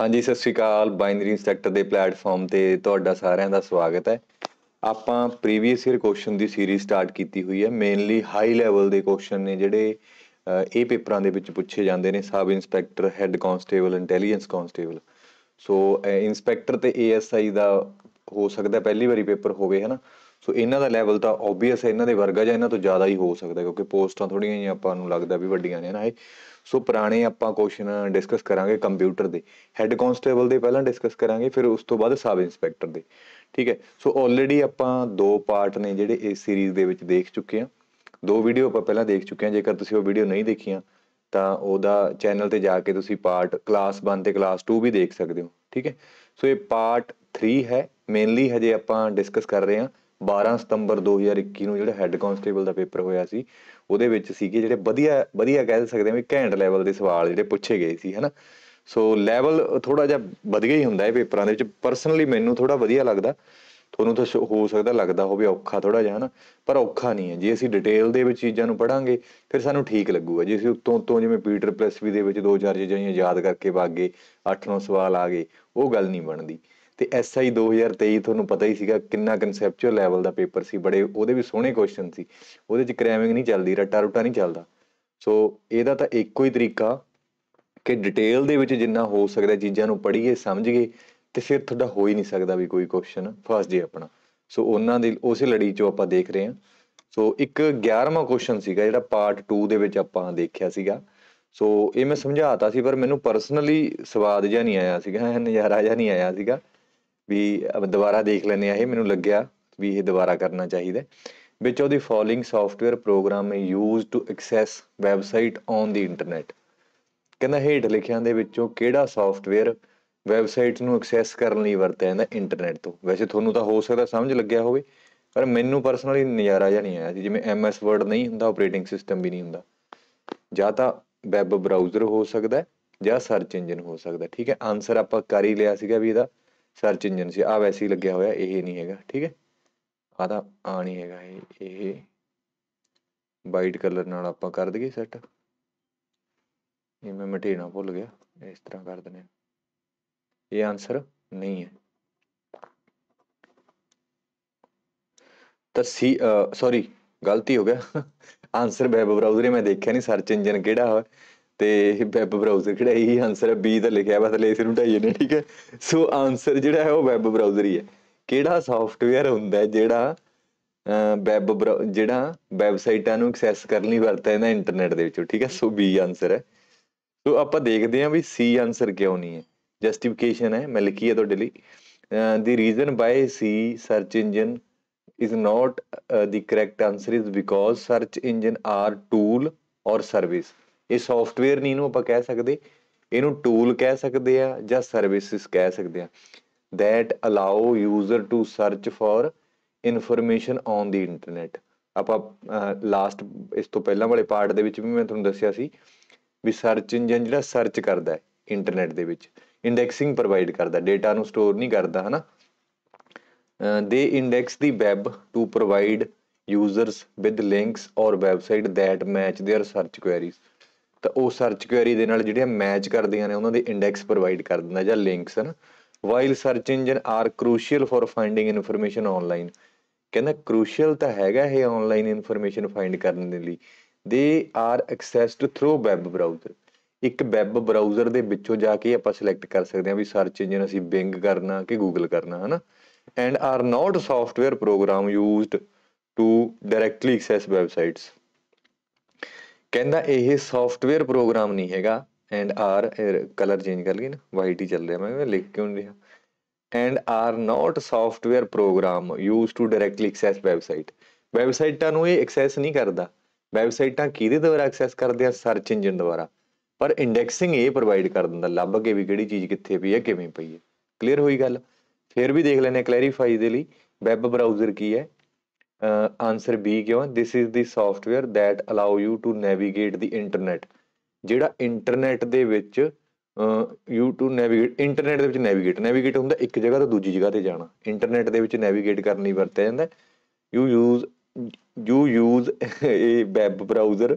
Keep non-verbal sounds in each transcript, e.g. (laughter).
ਹਾਂਜੀ ਸਤਿ ਸ਼੍ਰੀ ਅਕਾਲ ਬਾਈਨਰੀ ਸੈਕਟਰ ਦੇ ਪਲੇਟਫਾਰਮ ਤੇ ਤੁਹਾਡਾ ਸਾਰਿਆਂ ਦਾ ਸਵਾਗਤ ਹੈ ਆਪਾਂ ਪ੍ਰੀਵੀਅਸ ਈਅਰ ਕੁਐਸਚਨ ਦੀ ਸੀਰੀਜ਼ ਸਟਾਰਟ ਕੀਤੀ ਹੋਈ ਹੈ ਮੇਨਲੀ ਹਾਈ ਲੈਵਲ ਦੇ ਕੁਐਸਚਨ ਨੇ ਜਿਹੜੇ ਇਹ ਪੇਪਰਾਂ ਦੇ ਵਿੱਚ ਪੁੱਛੇ ਜਾਂਦੇ ਨੇ sub inspector head constable intelligence constable so inspector ਤੇ ਏਐਸਆਈ ਦਾ ਹੋ ਸਕਦਾ ਪਹਿਲੀ ਵਾਰੀ ਪੇਪਰ ਹੋਵੇ ਹੈ ਨਾ ਸੋ ਇਹਨਾਂ ਦਾ ਲੈਵਲ ਤਾਂ ਆਬਵੀਅਸ ਹੈ ਇਹਨਾਂ ਦੇ ਵਰਗਾ ਜਾਂ ਇਹਨਾਂ ਤੋਂ ਜ਼ਿਆਦਾ ਹੀ ਹੋ ਸਕਦਾ ਕਿਉਂਕਿ ਪੋਸਟਾਂ ਥੋੜੀਆਂ ਜਿਹੀਆਂ ਆਪਾਂ ਨੂੰ ਲੱਗਦਾ ਵੀ ਵੱਡੀਆਂ ਨੇ ਨਾ ਇਹ ਸੋ ਪੁਰਾਣੇ ਆਪਾਂ ਕੁਐਸਚਨ ਡਿਸਕਸ ਕਰਾਂਗੇ ਕੰਪਿਊਟਰ ਦੇ ਹੈੱਡ ਕਨਸਟੇਬਲ ਦੇ ਪਹਿਲਾਂ ਡਿਸਕਸ ਕਰਾਂਗੇ ਫਿਰ ਉਸ ਤੋਂ ਬਾਅਦ ਸਬ ਇੰਸਪੈਕਟਰ ਦੇ ਠੀਕ ਹੈ ਸੋ ਆਲਰੇਡੀ ਆਪਾਂ ਦੋ ਪਾਰਟ ਨੇ ਜਿਹੜੇ ਇਸ ਸੀਰੀਜ਼ ਦੇ ਵਿੱਚ ਦੇਖ ਚੁੱਕੇ ਆ ਦੋ ਵੀਡੀਓ ਆਪਾਂ ਪਹਿਲਾਂ ਦੇਖ ਚੁੱਕੇ ਆ ਜੇਕਰ ਤੁਸੀਂ ਉਹ ਵੀਡੀਓ ਨਹੀਂ ਦੇਖੀਆਂ ਤਾਂ ਉਹਦਾ ਚੈਨਲ ਤੇ ਜਾ ਕੇ ਤੁਸੀਂ ਪਾਰਟ ਕਲਾਸ 1 ਤੇ ਕਲਾਸ 2 ਵੀ ਦੇਖ ਸਕਦੇ ਹੋ ਠੀਕ ਹੈ ਸੋ ਇਹ ਪਾਰਟ 3 ਹੈ ਮੇਨਲੀ ਹਜੇ ਆਪਾਂ ਡਿਸਕਸ ਕਰ ਰਹੇ ਆ 12 ਸਤੰਬਰ 2021 ਨੂੰ ਜਿਹੜਾ ਹੈੱਡ ਕਾਂਸਟੇਬਲ ਦਾ ਪੇਪਰ ਹੋਇਆ ਸੀ ਉਹਦੇ ਵਿੱਚ ਸੀਗੇ ਜਿਹੜੇ ਵਧੀਆ ਵਧੀਆ ਕਹਿ ਸਕਦੇ ਆ ਵੀ ਘੈਂਟ ਲੈਵਲ ਦੇ ਸਵਾਲ ਜਿਹੜੇ ਪੁੱਛੇ ਗਏ ਸੀ ਹਨਾ ਸੋ ਲੈਵਲ ਥੋੜਾ ਜਿਹਾ ਵਧੀਆ ਹੀ ਹੁੰਦਾ ਹੈ ਪੇਪਰਾਂ ਦੇ ਵਿੱਚ ਪਰਸਨਲੀ ਮੈਨੂੰ ਥੋੜਾ ਵਧੀਆ ਲੱਗਦਾ ਤੁਹਾਨੂੰ ਤਾਂ ਹੋ ਸਕਦਾ ਲੱਗਦਾ ਹੋਵੇ ਔਖਾ ਥੋੜਾ ਜਿਹਾ ਹਨਾ ਪਰ ਔਖਾ ਨਹੀਂ ਹੈ ਜੇ ਅਸੀਂ ਡਿਟੇਲ ਦੇ ਵਿੱਚ ਚੀਜ਼ਾਂ ਨੂੰ ਪੜਾਂਗੇ ਫਿਰ ਸਾਨੂੰ ਠੀਕ ਲੱਗੂਗਾ ਜੇ ਅਸੀਂ ਉਤੋਂ ਉਤੋਂ ਜਿਵੇਂ ਪੀਟਰ ਪਲੱਸ ਵੀ ਦੇ ਵਿੱਚ ਦੋ ਚਾਰ ਚੀਜ਼ਾਂ ਯਾਦ ਕਰਕੇ ਵਾਗੇ 8-9 ਸਵਾਲ ਆ ਗਏ ਉਹ ਗੱਲ ਨਹੀਂ ਬਣਦੀ ਤੇ ਐਸਆਈ 2023 ਤੁਹਾਨੂੰ ਪਤਾ ਹੀ ਸੀਗਾ ਕਿੰਨਾ ਕਨਸੈਪਚੁਅਲ ਲੈਵਲ ਦਾ ਪੇਪਰ ਸੀ ਬੜੇ ਉਹਦੇ ਵੀ ਸੋਹਣੇ ਕੁਐਸਚਨ ਸੀ ਉਹਦੇ ਚ ਕ੍ਰੈਮਿੰਗ ਨਹੀਂ ਚੱਲਦੀ ਰਟਾ ਰੁਟਾ ਨਹੀਂ ਚੱਲਦਾ ਸੋ ਇਹਦਾ ਤਾਂ ਇੱਕੋ ਹੀ ਤਰੀਕਾ ਕਿ ਡਿਟੇਲ ਦੇ ਵਿੱਚ ਜਿੰਨਾ ਹੋ ਸਕਦਾ ਚੀਜ਼ਾਂ ਨੂੰ ਪੜ੍ਹੀਏ ਸਮਝੀਏ ਤੇ ਫਿਰ ਤੁਹਾਡਾ ਹੋ ਹੀ ਨਹੀਂ ਸਕਦਾ ਵੀ ਕੋਈ ਕੁਐਸਚਨ ਫਸ ਜੇ ਆਪਣਾ ਸੋ ਉਹਨਾਂ ਦੀ ਉਸੇ ਲੜੀ ਚੋਂ ਆਪਾਂ ਦੇਖ ਰਹੇ ਹਾਂ ਸੋ ਇੱਕ 11ਵਾਂ ਕੁਐਸਚਨ ਸੀਗਾ ਜਿਹੜਾ ਪਾਰਟ 2 ਦੇ ਵਿੱਚ ਆਪਾਂ ਦੇਖਿਆ ਸੀਗਾ ਸੋ ਇਹ ਮੈਂ ਸਮਝਾਤਾ ਸੀ ਪਰ ਮੈਨੂੰ ਪਰਸਨਲੀ ਸਵਾਦ ਜਿਹਾ ਨਹੀਂ ਆਇਆ ਸੀਗਾ ਨਜ਼ਾਰਾ ਜਿਹਾ ਨਹੀਂ ਆਇਆ ਸੀਗਾ ਵੀ ਦੁਬਾਰਾ ਦੇਖ ਲੈਨੇ ਆ ਇਹ ਮੈਨੂੰ ਲੱਗਿਆ ਵੀ ਇਹ ਦੁਬਾਰਾ ਕਰਨਾ ਚਾਹੀਦਾ ਵਿੱਚ ਉਹਦੀ the following program program is used to access website on the ਕਹਿੰਦਾ ਹੇਠ ਲਿਖਿਆਂ ਦੇ ਵਿੱਚੋਂ ਕਿਹੜਾ ਸੌਫਟਵੇਅਰ ਵੈਬਸਾਈਟ ਨੂੰ ਐਕਸੈਸ ਕਰਨ ਲਈ ਵਰਤਿਆ ਜਾਂਦਾ ਇੰਟਰਨੈਟ ਤੋਂ ਵੈਸੇ ਤੁਹਾਨੂੰ ਤਾਂ ਹੋ ਸਕਦਾ ਸਮਝ ਲੱਗਿਆ ਹੋਵੇ ਪਰ ਮੈਨੂੰ ਪਰਸਨਲੀ ਨਜ਼ਾਰਾ ਜਾਂ ਨਹੀਂ ਆਇਆ ਜਿਵੇਂ ਐਸ ਵਰਡ ਨਹੀਂ ਹੁੰਦਾ ਆਪਰੇਟਿੰਗ ਸਿਸਟਮ ਵੀ ਨਹੀਂ ਹੁੰਦਾ ਜਾਂ ਤਾਂ ਵੈਬ ਬਰਾਊਜ਼ਰ ਹੋ ਸਕਦਾ ਜਾਂ ਸਰਚ ਇੰਜਨ ਹੋ ਸਕਦਾ ਠੀਕ ਹੈ ਆਨਸਰ ਆਪਾਂ ਕਰ ਹੀ ਲਿਆ ਸੀਗਾ ਵੀ ਇਹਦਾ ਸਰਚ ਇੰਜਨ ਸੀ ਆ ਵੈਸੇ ਹੀ ਲੱਗਿਆ ਹੋਇਆ ਇਹ ਨਹੀਂ ਹੈਗਾ ਠੀਕ ਹੈ ਆ ਤਾਂ ਆ ਨਹੀਂ ਹੈਗਾ ਇਹ ਇਹ ਵਾਈਟ ਕਲਰ ਨਾਲ ਆਪਾਂ ਕਰ ਦਈਏ ਸੈਟ ਇਹ ਮੈਂ ਮਟੇਣਾ ਭੁੱਲ ਗਿਆ ਇਸ ਤਰ੍ਹਾਂ ਕਰ ਦਨੇ ਇਹ ਆਨਸਰ ਨਹੀਂ ਹੈ ਤਾਂ ਸੀ ਸੌਰੀ ਗਲਤੀ ਹੋ ਗਿਆ ਆਨਸਰ (laughs) ਵੈਬ ਬਰਾਊਜ਼ਰ ਮੈਂ ਦੇਖਿਆ ਨਹੀਂ ਸਰਚ ਇੰਜਨ ਕਿਹੜਾ ਹੈ ਤੇ ਵੈਬ ਬ੍ਰਾਊਜ਼ਰ ਕਿਹੜਾ ਹੀ ਆਨਸਰ ਹੈ ਬੀ ਤਾਂ ਲਿਖਿਆ ਬਸ ਲੈ ਇਸ ਨੂੰ ਢਾਈਏ ਨੇ ਠੀਕ ਹੈ ਸੋ ਆਨਸਰ ਜਿਹੜਾ ਹੈ ਉਹ ਵੈਬ ਬ੍ਰਾਊਜ਼ਰ ਹੀ ਹੈ ਕਿਹੜਾ ਸੌਫਟਵੇਅਰ ਹੁੰਦਾ ਜਿਹੜਾ ਵੈਬ ਜਿਹੜਾ ਵੈਬਸਾਈਟਾਂ ਨੂੰ ਐਕਸੈਸ ਕਰਨ ਲਈ ਵਰਤਿਆ ਜਾਂਦਾ ਇੰਟਰਨੈਟ ਦੇ ਵਿੱਚੋਂ ਠੀਕ ਹੈ ਸੋ ਬੀ ਆਨਸਰ ਹੈ ਸੋ ਆਪਾਂ ਦੇਖਦੇ ਹਾਂ ਵੀ ਸੀ ਆਨਸਰ ਕਿਉਂ ਨਹੀਂ ਹੈ ਜਸਟੀਫਿਕੇਸ਼ਨ ਹੈ ਮੈਂ ਲਿਖੀ ਹੈ ਤੁਹਾਡੇ ਲਈ the reason by C search engine is not the correct answer is because search engine are tool or service ਇਹ ਸੌਫਟਵੇਅਰ ਨਹੀਂ ਇਹਨੂੰ ਆਪਾਂ ਕਹਿ ਸਕਦੇ ਇਹਨੂੰ ਟੂਲ ਕਹਿ ਸਕਦੇ ਆ ਜਾਂ ਸਰਵਿਸਿਸ ਕਹਿ ਸਕਦੇ ਆ that allow user to search for information on the internet ਆਪਾਂ ਲਾਸਟ ਇਸ ਤੋਂ ਪਹਿਲਾਂ ਵਾਲੇ ਪਾਰਟ ਦੇ ਵਿੱਚ ਵੀ ਮੈਂ ਤੁਹਾਨੂੰ ਦੱਸਿਆ ਸੀ ਵੀ ਸਰਚ ਇੰਜਨ ਜਿਹੜਾ ਸਰਚ ਕਰਦਾ ਹੈ ਇੰਟਰਨੈਟ ਦੇ ਵਿੱਚ ਇੰਡੈਕਸਿੰਗ ਪ੍ਰੋਵਾਈਡ ਕਰਦਾ ਡੇਟਾ ਨੂੰ ਸਟੋਰ ਨਹੀਂ ਕਰਦਾ ਹਨਾ they index the web to provide users with links or website that match their search queries ਤਾਂ ਉਹ ਸਰਚ ਕੁਐਰੀ ਦੇ ਨਾਲ ਜਿਹੜੀਆਂ ਮੈਚ ਕਰਦੀਆਂ ਨੇ ਉਹਨਾਂ ਦੇ ਇੰਡੈਕਸ ਪ੍ਰੋਵਾਈਡ ਕਰ ਦਿੰਦਾ ਜਾਂ ਲਿੰਕਸ ਹਨ while search engine are crucial for finding information online ਕਹਿੰਦਾ ਕ੍ਰੂਸ਼ੀਅਲ ਤਾਂ ਹੈਗਾ ਇਹ ਆਨਲਾਈਨ ਇਨਫੋਰਮੇਸ਼ਨ ਫਾਈਂਡ ਕਰਨ ਦੇ ਲਈ they are accessed through web browser ਇੱਕ ਵੈਬ ਬਰਾਊਜ਼ਰ ਦੇ ਵਿੱਚੋਂ ਜਾ ਕੇ ਆਪਾਂ ਸਿਲੈਕਟ ਕਰ ਸਕਦੇ ਹਾਂ ਵੀ ਸਰਚ ਇੰਜਨ ਅਸੀਂ ਬਿੰਗ ਕਰਨਾ ਕਿ ਗੂਗਲ ਕਰਨਾ ਹਨਾ and are not software program used to directly access websites ਕਹਿੰਦਾ ਇਹ ਸੌਫਟਵੇਅਰ ਪ੍ਰੋਗਰਾਮ ਨਹੀਂ ਹੈਗਾ ਐਂਡ ਆਰ ਕਲਰ ਚੇਂਜ ਕਰ ਲਈ ਨਾ ਵਾਈਟ ਹੀ ਚੱਲ ਰਿਹਾ ਮੈਂ ਲਿਖ ਕਿਉਂ ਰਿਹਾ and are not software program use to directly access website ਵੈਬਸਾਈਟਾਂ ਨੂੰ ਇਹ ਐਕਸੈਸ ਨਹੀਂ ਕਰਦਾ ਵੈਬਸਾਈਟਾਂ ਕਿਹਦੇ ਦੁਆਰਾ ਐਕਸੈਸ ਕਰਦੇ ਆ ਸਰਚ ਇੰਜਨ ਦੁਆਰਾ ਪਰ ਇੰਡੈਕਸਿੰਗ ਇਹ ਪ੍ਰੋਵਾਈਡ ਕਰ ਦਿੰਦਾ ਲੱਭ ਕੇ ਵੀ ਕਿਹੜੀ ਚੀਜ਼ ਕਿੱਥੇ ਪਈ ਹੈ ਕਿਵੇਂ ਪਈ ਹੈ ਕਲੀਅਰ ਹੋਈ ਗੱਲ ਫਿਰ ਵੀ ਦੇਖ ਲੈਨੇ ਕਲੈਰੀਫਾਈ ਦੇ ਲਈ ਵੈਬ ਬਰਾਊਜ਼ਰ ਕੀ ਹੈ ਆਨਸਰ ਬੀ ਕਿਉਂ ਹੈ this is the software that allow you to navigate the internet ਜਿਹੜਾ ਇੰਟਰਨੈਟ ਦੇ ਵਿੱਚ ਯੂ ਟੂ ਨੈਵੀਗੇਟ ਇੰਟਰਨੈਟ ਦੇ ਵਿੱਚ ਨੈਵੀਗੇਟ ਨੈਵੀਗੇਟ ਹੁੰਦਾ ਇੱਕ ਜਗ੍ਹਾ ਤੋਂ ਦੂਜੀ ਜਗ੍ਹਾ ਤੇ ਜਾਣਾ ਇੰਟਰਨੈਟ ਦੇ ਵਿੱਚ ਨੈਵੀਗੇਟ ਕਰਨ ਲਈ ਵਰਤਿਆ ਜਾਂਦਾ ਯੂ ਯੂਜ਼ ਯੂ ਯੂਜ਼ ਇਹ web browser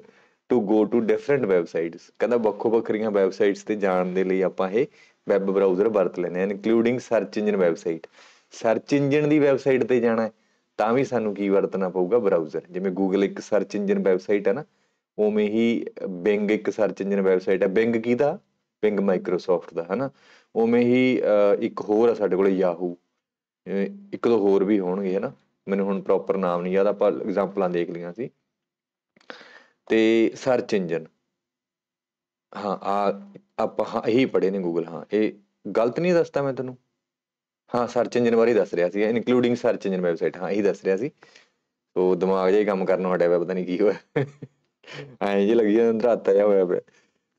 to go to different websites ਕਹਿੰਦਾ ਵੱਖੋ ਵੱਖਰੀਆਂ ਵੈਬਸਾਈਟਸ ਤੇ ਜਾਣ ਦੇ ਲਈ ਆਪਾਂ ਇਹ ਵੈਬ ਬ੍ਰਾਊਜ਼ਰ ਵਰਤ ਲੈਂਦੇ ਹਾਂ including search engine website search engine ਦੀ ਵੈਬਸਾਈਟ ਤੇ ਜਾਣਾ ਹੈ ਤਾਂ ਵੀ ਸਾਨੂੰ ਕੀ ਵਰਤਣਾ ਪਊਗਾ ਬਰਾਊਜ਼ਰ ਜਿਵੇਂ Google ਇੱਕ ਸਰਚ ਇੰਜਨ ਵੈਬਸਾਈਟ ਹੈ ਨਾ ਉਵੇਂ ਹੀ Bing ਇੱਕ ਸਰਚ ਇੰਜਨ ਵੈਬਸਾਈਟ ਹੈ Bing ਕੀ ਦਾ Bing Microsoft ਦਾ ਹਨਾ ਉਵੇਂ ਹੀ ਇੱਕ ਹੋਰ ਆ ਸਾਡੇ ਕੋਲੇ Yahoo ਇੱਕ ਦੋ ਹੋਰ ਵੀ ਹੋਣਗੇ ਹਨਾ ਮੈਨੂੰ ਹੁਣ ਪ੍ਰੋਪਰ ਨਾਮ ਨਹੀਂ ਯਾਦ ਆਪਾਂ ਐਗਜ਼ਾਮਪਲਾਂ ਦੇਖ ਲਈਆਂ ਸੀ ਤੇ ਸਰਚ ਇੰਜਨ ਹਾਂ ਆ ਆਪਾਂ ਇਹੀ ਪੜੇ ਨੇ ਗੂਗਲ ਹਾਂ ਇਹ ਗਲਤ ਨਹੀਂ ਦੱਸਦਾ ਮੈਂ ਤੈਨੂੰ ਹਾਂ ਸਰਚ ਇੰਜਨ ਬਾਰੇ ਦੱਸ ਰਿਹਾ ਸੀ ਇਨਕਲੂਡਿੰਗ ਸਰਚ ਇੰਜਨ ਵੈਬਸਾਈਟ ਹਾਂ ਇਹੀ ਦੱਸ ਰਿਹਾ ਸੀ ਸੋ ਦਿਮਾਗ ਜੇ ਕੰਮ ਕਰਨ ਹਟਿਆ ਪਤਾ ਨਹੀਂ ਕੀ ਹੋਇਆ ਐਂ ਜੇ ਲੱਗੀ ਜਾਂਦਾ ਆਤਾ ਜਾ ਹੋਇਆ ਪਿਆ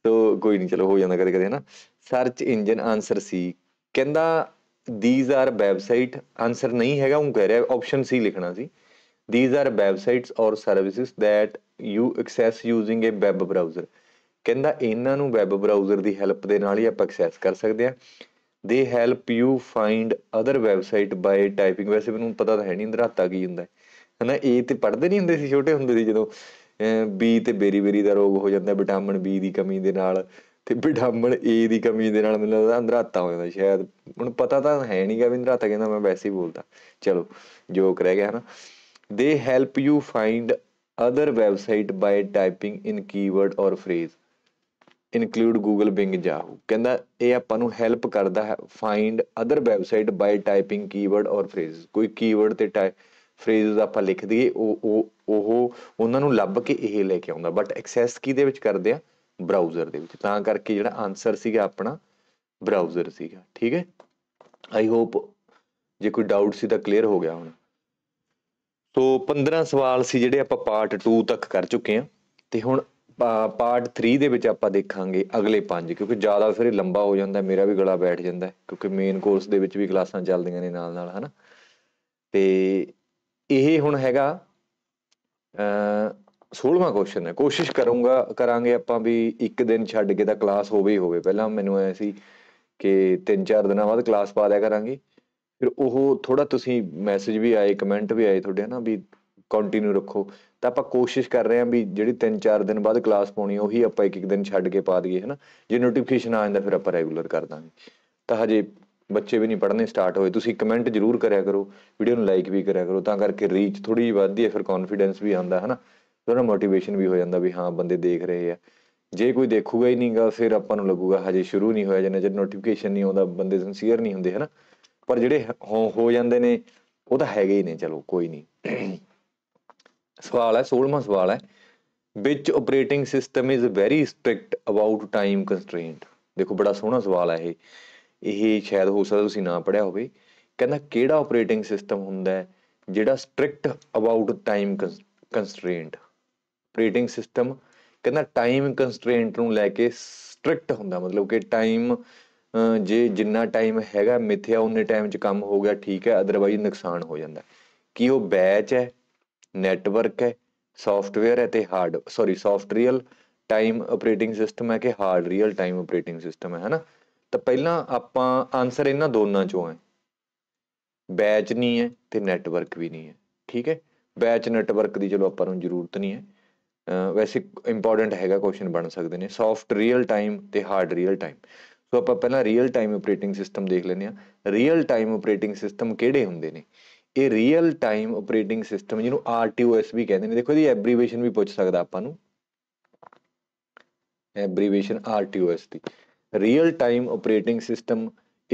ਸੋ ਕੋਈ ਨਹੀਂ ਚਲੋ ਹੋ ਜਾਂਦਾ ਕਦੇ ਕਦੇ ਹਨਾ ਸਰਚ ਇੰਜਨ ਆਨਸਰ ਸੀ ਕਹਿੰਦਾ ਥੀਸ ਆਰ ਵੈਬਸਾਈਟ ਆਨਸਰ ਨਹੀਂ ਹੈਗਾ ਉਹ ਕਹਿ ਰਿਹਾ ਆਪਸ਼ਨ ਸੀ ਲਿਖਣਾ ਸੀ these are websites or services that you access using a web browser ਕਹਿੰਦਾ ਇਹਨਾਂ ਨੂੰ ਵੈਬ ਬ੍ਰਾਊਜ਼ਰ ਦੀ ਹੈਲਪ ਦੇ ਨਾਲ ਹੀ ਆਪਾਂ ਐਕਸੈਸ ਕਰ ਸਕਦੇ ਆ they help you find other website by typing ਵੈਸੇ ਮੈਨੂੰ ਪਤਾ ਤਾਂ ਹੈ ਨਹੀਂ ਅੰਦਰਾਤਾ ਕੀ ਹੁੰਦਾ ਹੈ ਹਨਾ ਏ ਤੇ ਪੜਦੇ ਨਹੀਂ ਹੁੰਦੇ ਸੀ ਛੋਟੇ ਹੁੰਦੇ ਸੀ ਜਦੋਂ ਬੀ ਤੇ ਬੇਰੀ ਬੇਰੀ ਦਾ ਰੋਗ ਹੋ ਜਾਂਦਾ ਵਿਟਾਮਿਨ ਬੀ ਦੀ ਕਮੀ ਦੇ ਨਾਲ ਤੇ ਵਿਟਾਮਿਨ ਏ ਦੀ ਕਮੀ ਦੇ ਨਾਲ ਮੈਨੂੰ ਲੱਗਦਾ ਅੰਦਰਾਤਾ ਹੋ ਜਾਂਦਾ ਸ਼ਾਇਦ ਹੁਣ ਪਤਾ ਤਾਂ ਹੈ ਨਹੀਂਗਾ ਵੀ ਅੰਦਰਾਤਾ ਕਹਿੰਦਾ ਮੈਂ ਵੈਸੇ ਹੀ ਬੋਲਦਾ ਚਲੋ ਜੋਕ ਰਹਿ ਗਿਆ ਹਨਾ they help you find other website by typing in keyword or phrase include Google Bing Yahoo ਕਹਿੰਦਾ ਇਹ ਆਪਾਂ ਨੂੰ ਹੈਲਪ ਕਰਦਾ ਹੈ find other website by typing keyword or phrase ਕੋਈ ਕੀਵਰਡ ਤੇ ਟਾਈਪ ਫਰੇਜ਼ਸ ਆਪਾਂ ਲਿਖ ਦਈਏ ਉਹ ਉਹ ਉਹ ਉਹਨਾਂ ਨੂੰ ਲੱਭ ਕੇ ਇਹ ਲੈ ਕੇ ਆਉਂਦਾ ਬਟ ਐਕਸੈਸ ਕੀ ਦੇ ਵਿੱਚ ਕਰਦੇ ਆ ਬ੍ਰਾਊਜ਼ਰ ਦੇ ਵਿੱਚ ਤਾਂ ਕਰਕੇ ਜਿਹੜਾ ਆਨਸਰ ਸੀਗਾ ਆਪਣਾ ਬ੍ਰਾਊਜ਼ਰ ਸੀਗਾ ਠੀਕ ਹੈ ਆਈ ਹੋਪ ਜੇ ਕੋਈ ਡਾਊਟ ਸੀ ਤਾਂ ਕਲੀਅਰ ਹੋ ਗਿਆ ਹੁਣ ਸੋ 15 ਸਵਾਲ ਸੀ ਜਿਹੜੇ ਆਪਾਂ ਪਾਰਟ 2 ਤੱਕ ਕਰ ਚੁੱਕੇ ਆ ਤੇ ਹੁਣ ਪਾਰਟ 3 ਦੇ ਵਿੱਚ ਆਪਾਂ ਦੇਖਾਂਗੇ ਅਗਲੇ ਪੰਜ ਕਿਉਂਕਿ ਜ਼ਿਆਦਾ ਫਿਰ ਇਹ ਲੰਬਾ ਹੋ ਜਾਂਦਾ ਮੇਰਾ ਵੀ ਗਲਾ ਬੈਠ ਜਾਂਦਾ ਕਿਉਂਕਿ ਮੇਨ ਕੋਰਸ ਦੇ ਵਿੱਚ ਵੀ ਕਲਾਸਾਂ ਚੱਲਦੀਆਂ ਨੇ ਨਾਲ ਨਾਲ ਹਨਾ ਤੇ ਇਹ ਹੁਣ ਹੈਗਾ ਅ 16ਵਾਂ ਕੁਐਸਚਨ ਹੈ ਕੋਸ਼ਿਸ਼ ਕਰੂੰਗਾ ਕਰਾਂਗੇ ਆਪਾਂ ਵੀ ਇੱਕ ਦਿਨ ਛੱਡ ਕੇ ਤਾਂ ਕਲਾਸ ਹੋਵੇ ਹੀ ਹੋਵੇ ਪਹਿਲਾਂ ਮੈਨੂੰ ਐ ਸੀ ਕਿ 3-4 ਦਿਨਾਂ ਬਾਅਦ ਕਲਾਸ ਪਾ ਲਿਆ ਕਰਾਂਗੇ ਫਿਰ ਉਹ ਥੋੜਾ ਤੁਸੀਂ ਮੈਸੇਜ ਵੀ ਆਏ ਕਮੈਂਟ ਵੀ ਆਏ ਤੁਹਾਡੇ ਹਨਾ ਵੀ ਕੰਟੀਨਿਊ ਰੱਖੋ ਤਾਂ ਆਪਾਂ ਕੋਸ਼ਿਸ਼ ਕਰ ਰਹੇ ਹਾਂ ਵੀ ਜਿਹੜੀ 3-4 ਦਿਨ ਬਾਅਦ ਕਲਾਸ ਪਾਉਣੀ ਉਹੀ ਆਪਾਂ ਇੱਕ ਇੱਕ ਦਿਨ ਛੱਡ ਕੇ ਪਾ ਦਈਏ ਹਨਾ ਜੇ ਨੋਟੀਫਿਕੇਸ਼ਨ ਆ ਜਾਂਦਾ ਫਿਰ ਆਪਾਂ ਰੈਗੂਲਰ ਕਰ ਦਾਂਗੇ ਤਾਂ ਹਜੇ ਬੱਚੇ ਵੀ ਨਹੀਂ ਪੜ੍ਹਨੇ ਸਟਾਰਟ ਹੋਏ ਤੁਸੀਂ ਕਮੈਂਟ ਜ਼ਰੂਰ ਕਰਿਆ ਕਰੋ ਵੀਡੀਓ ਨੂੰ ਲਾਈਕ ਵੀ ਕਰਿਆ ਕਰੋ ਤਾਂ ਕਰਕੇ ਰੀਚ ਥੋੜੀ ਜਿਹੀ ਵੱਧਦੀ ਹੈ ਫਿਰ ਕੌਨਫੀਡੈਂਸ ਵੀ ਆਉਂਦਾ ਹਨਾ ਥੋੜਾ ਮੋਟੀਵੇਸ਼ਨ ਵੀ ਹੋ ਜਾਂਦਾ ਵੀ ਹਾਂ ਬੰਦੇ ਦੇਖ ਰਹੇ ਆ ਜੇ ਕੋਈ ਦੇਖੂਗਾ ਹੀ ਨਹੀਂਗਾ ਫਿਰ ਆਪਾਂ ਨੂੰ ਲੱਗੂਗਾ ਹਜੇ ਸ਼ੁਰੂ ਨਹੀਂ ਹੋਇਆ ਜਿੰਨਾ ਜਦ ਨੋਟੀਫਿਕੇਸ਼ਨ ਨਹੀਂ ਆਉਂਦਾ ਬੰਦੇ ਸincere ਨਹੀਂ ਹੁੰਦੇ ਹਨਾ ਪਰ ਜਿਹੜੇ ਹੋ ਜਾਂਦੇ ਨੇ ਉਹ ਤਾਂ ਹੈਗੇ ਹੀ ਨੇ ਚਲੋ ਕੋਈ ਨਹੀਂ ਸਵਾਲ ਹੈ 16ਵਾਂ ਸਵਾਲ ਹੈ which operating system is very strict about time constraint ਦੇਖੋ ਬੜਾ ਸੋਹਣਾ ਸਵਾਲ ਹੈ ਇਹ ਇਹ ਸ਼ਾਇਦ ਹੋ ਸਕਦਾ ਤੁਸੀਂ ਨਾ ਪੜਿਆ ਹੋਵੇ ਕਹਿੰਦਾ ਕਿਹੜਾ ਆਪਰੇਟਿੰਗ ਸਿਸਟਮ ਹੁੰਦਾ ਹੈ ਜਿਹੜਾ strict about time constraint operating system ਕਹਿੰਦਾ ਟਾਈਮ ਕੰਸਟ੍ਰੇਂਟ ਨੂੰ ਲੈ ਕੇ ਸਟ੍ਰਿਕਟ ਹੁੰਦਾ ਮਤਲਬ ਕਿ ਟਾਈਮ ਜੇ ਜਿੰਨਾ ਟਾਈਮ ਹੈਗਾ ਮਿੱਥਿਆ ਉਹਨੇ ਟਾਈਮ 'ਚ ਕੰਮ ਹੋ ਗਿਆ ਠੀਕ ਹੈ ਅਦਰਵਾਈਜ਼ ਨੁਕਸਾਨ ਹੋ ਜਾਂਦਾ ਕੀ ਉਹ ਬੈਚ ਹੈ ਨੈਟਵਰਕ ਹੈ ਸੌਫਟਵੇਅਰ ਹੈ ਤੇ hard sorry soft real time operating system ਹੈ ਕਿ hard real time operating system ਹੈ ਹਨਾ ਤਾਂ ਪਹਿਲਾਂ ਆਪਾਂ ਆਨਸਰ ਇਹਨਾਂ ਦੋਨਾਂ ਚੋਂ ਹੈ ਬੈਚ ਨਹੀਂ ਹੈ ਤੇ ਨੈਟਵਰਕ ਵੀ ਨਹੀਂ ਹੈ ਠੀਕ ਹੈ ਬੈਚ ਨੈਟਵਰਕ ਦੀ ਚਲੋ ਆਪਾਂ ਨੂੰ ਜ਼ਰੂਰਤ ਨਹੀਂ ਹੈ ਵੈਸੇ ਇੰਪੋਰਟੈਂਟ ਹੈਗਾ ਕੁਐਸਚਨ ਬਣ ਸਕਦੇ ਨੇ ਸੌਫਟ ਰੀਅਲ ਟਾਈਮ ਤੇ ਹਾਰਡ ਰੀਅਲ ਟਾਈਮ ਸੋ ਆਪਾਂ ਪਹਿਲਾਂ ਰੀਅਲ ਟਾਈਮ ਆਪਰੇਟਿੰਗ ਸਿਸਟਮ ਦੇਖ ਲੈਂਦੇ ਆ ਰੀਅਲ ਟਾਈਮ ਆਪਰੇਟਿੰਗ ਸਿਸਟਮ ਕਿਹੜੇ ਹੁੰਦੇ ਨੇ ਇਹ ਰੀਅਲ ਟਾਈਮ ਆਪਰੇਟਿੰਗ ਸਿਸਟਮ ਜਿਹਨੂੰ ਆਰਟੀਓਐਸ ਵੀ ਕਹਿੰਦੇ ਨੇ ਦੇਖੋ ਇਹਦੀ ਐਬਰੀਵੇਸ਼ਨ ਵੀ ਪੁੱਛ ਸਕਦਾ ਆਪਾਂ ਨੂੰ ਐਬਰੀਵੇਸ਼ਨ ਆਰਟੀਓਐਸ ਦੀ real time operating system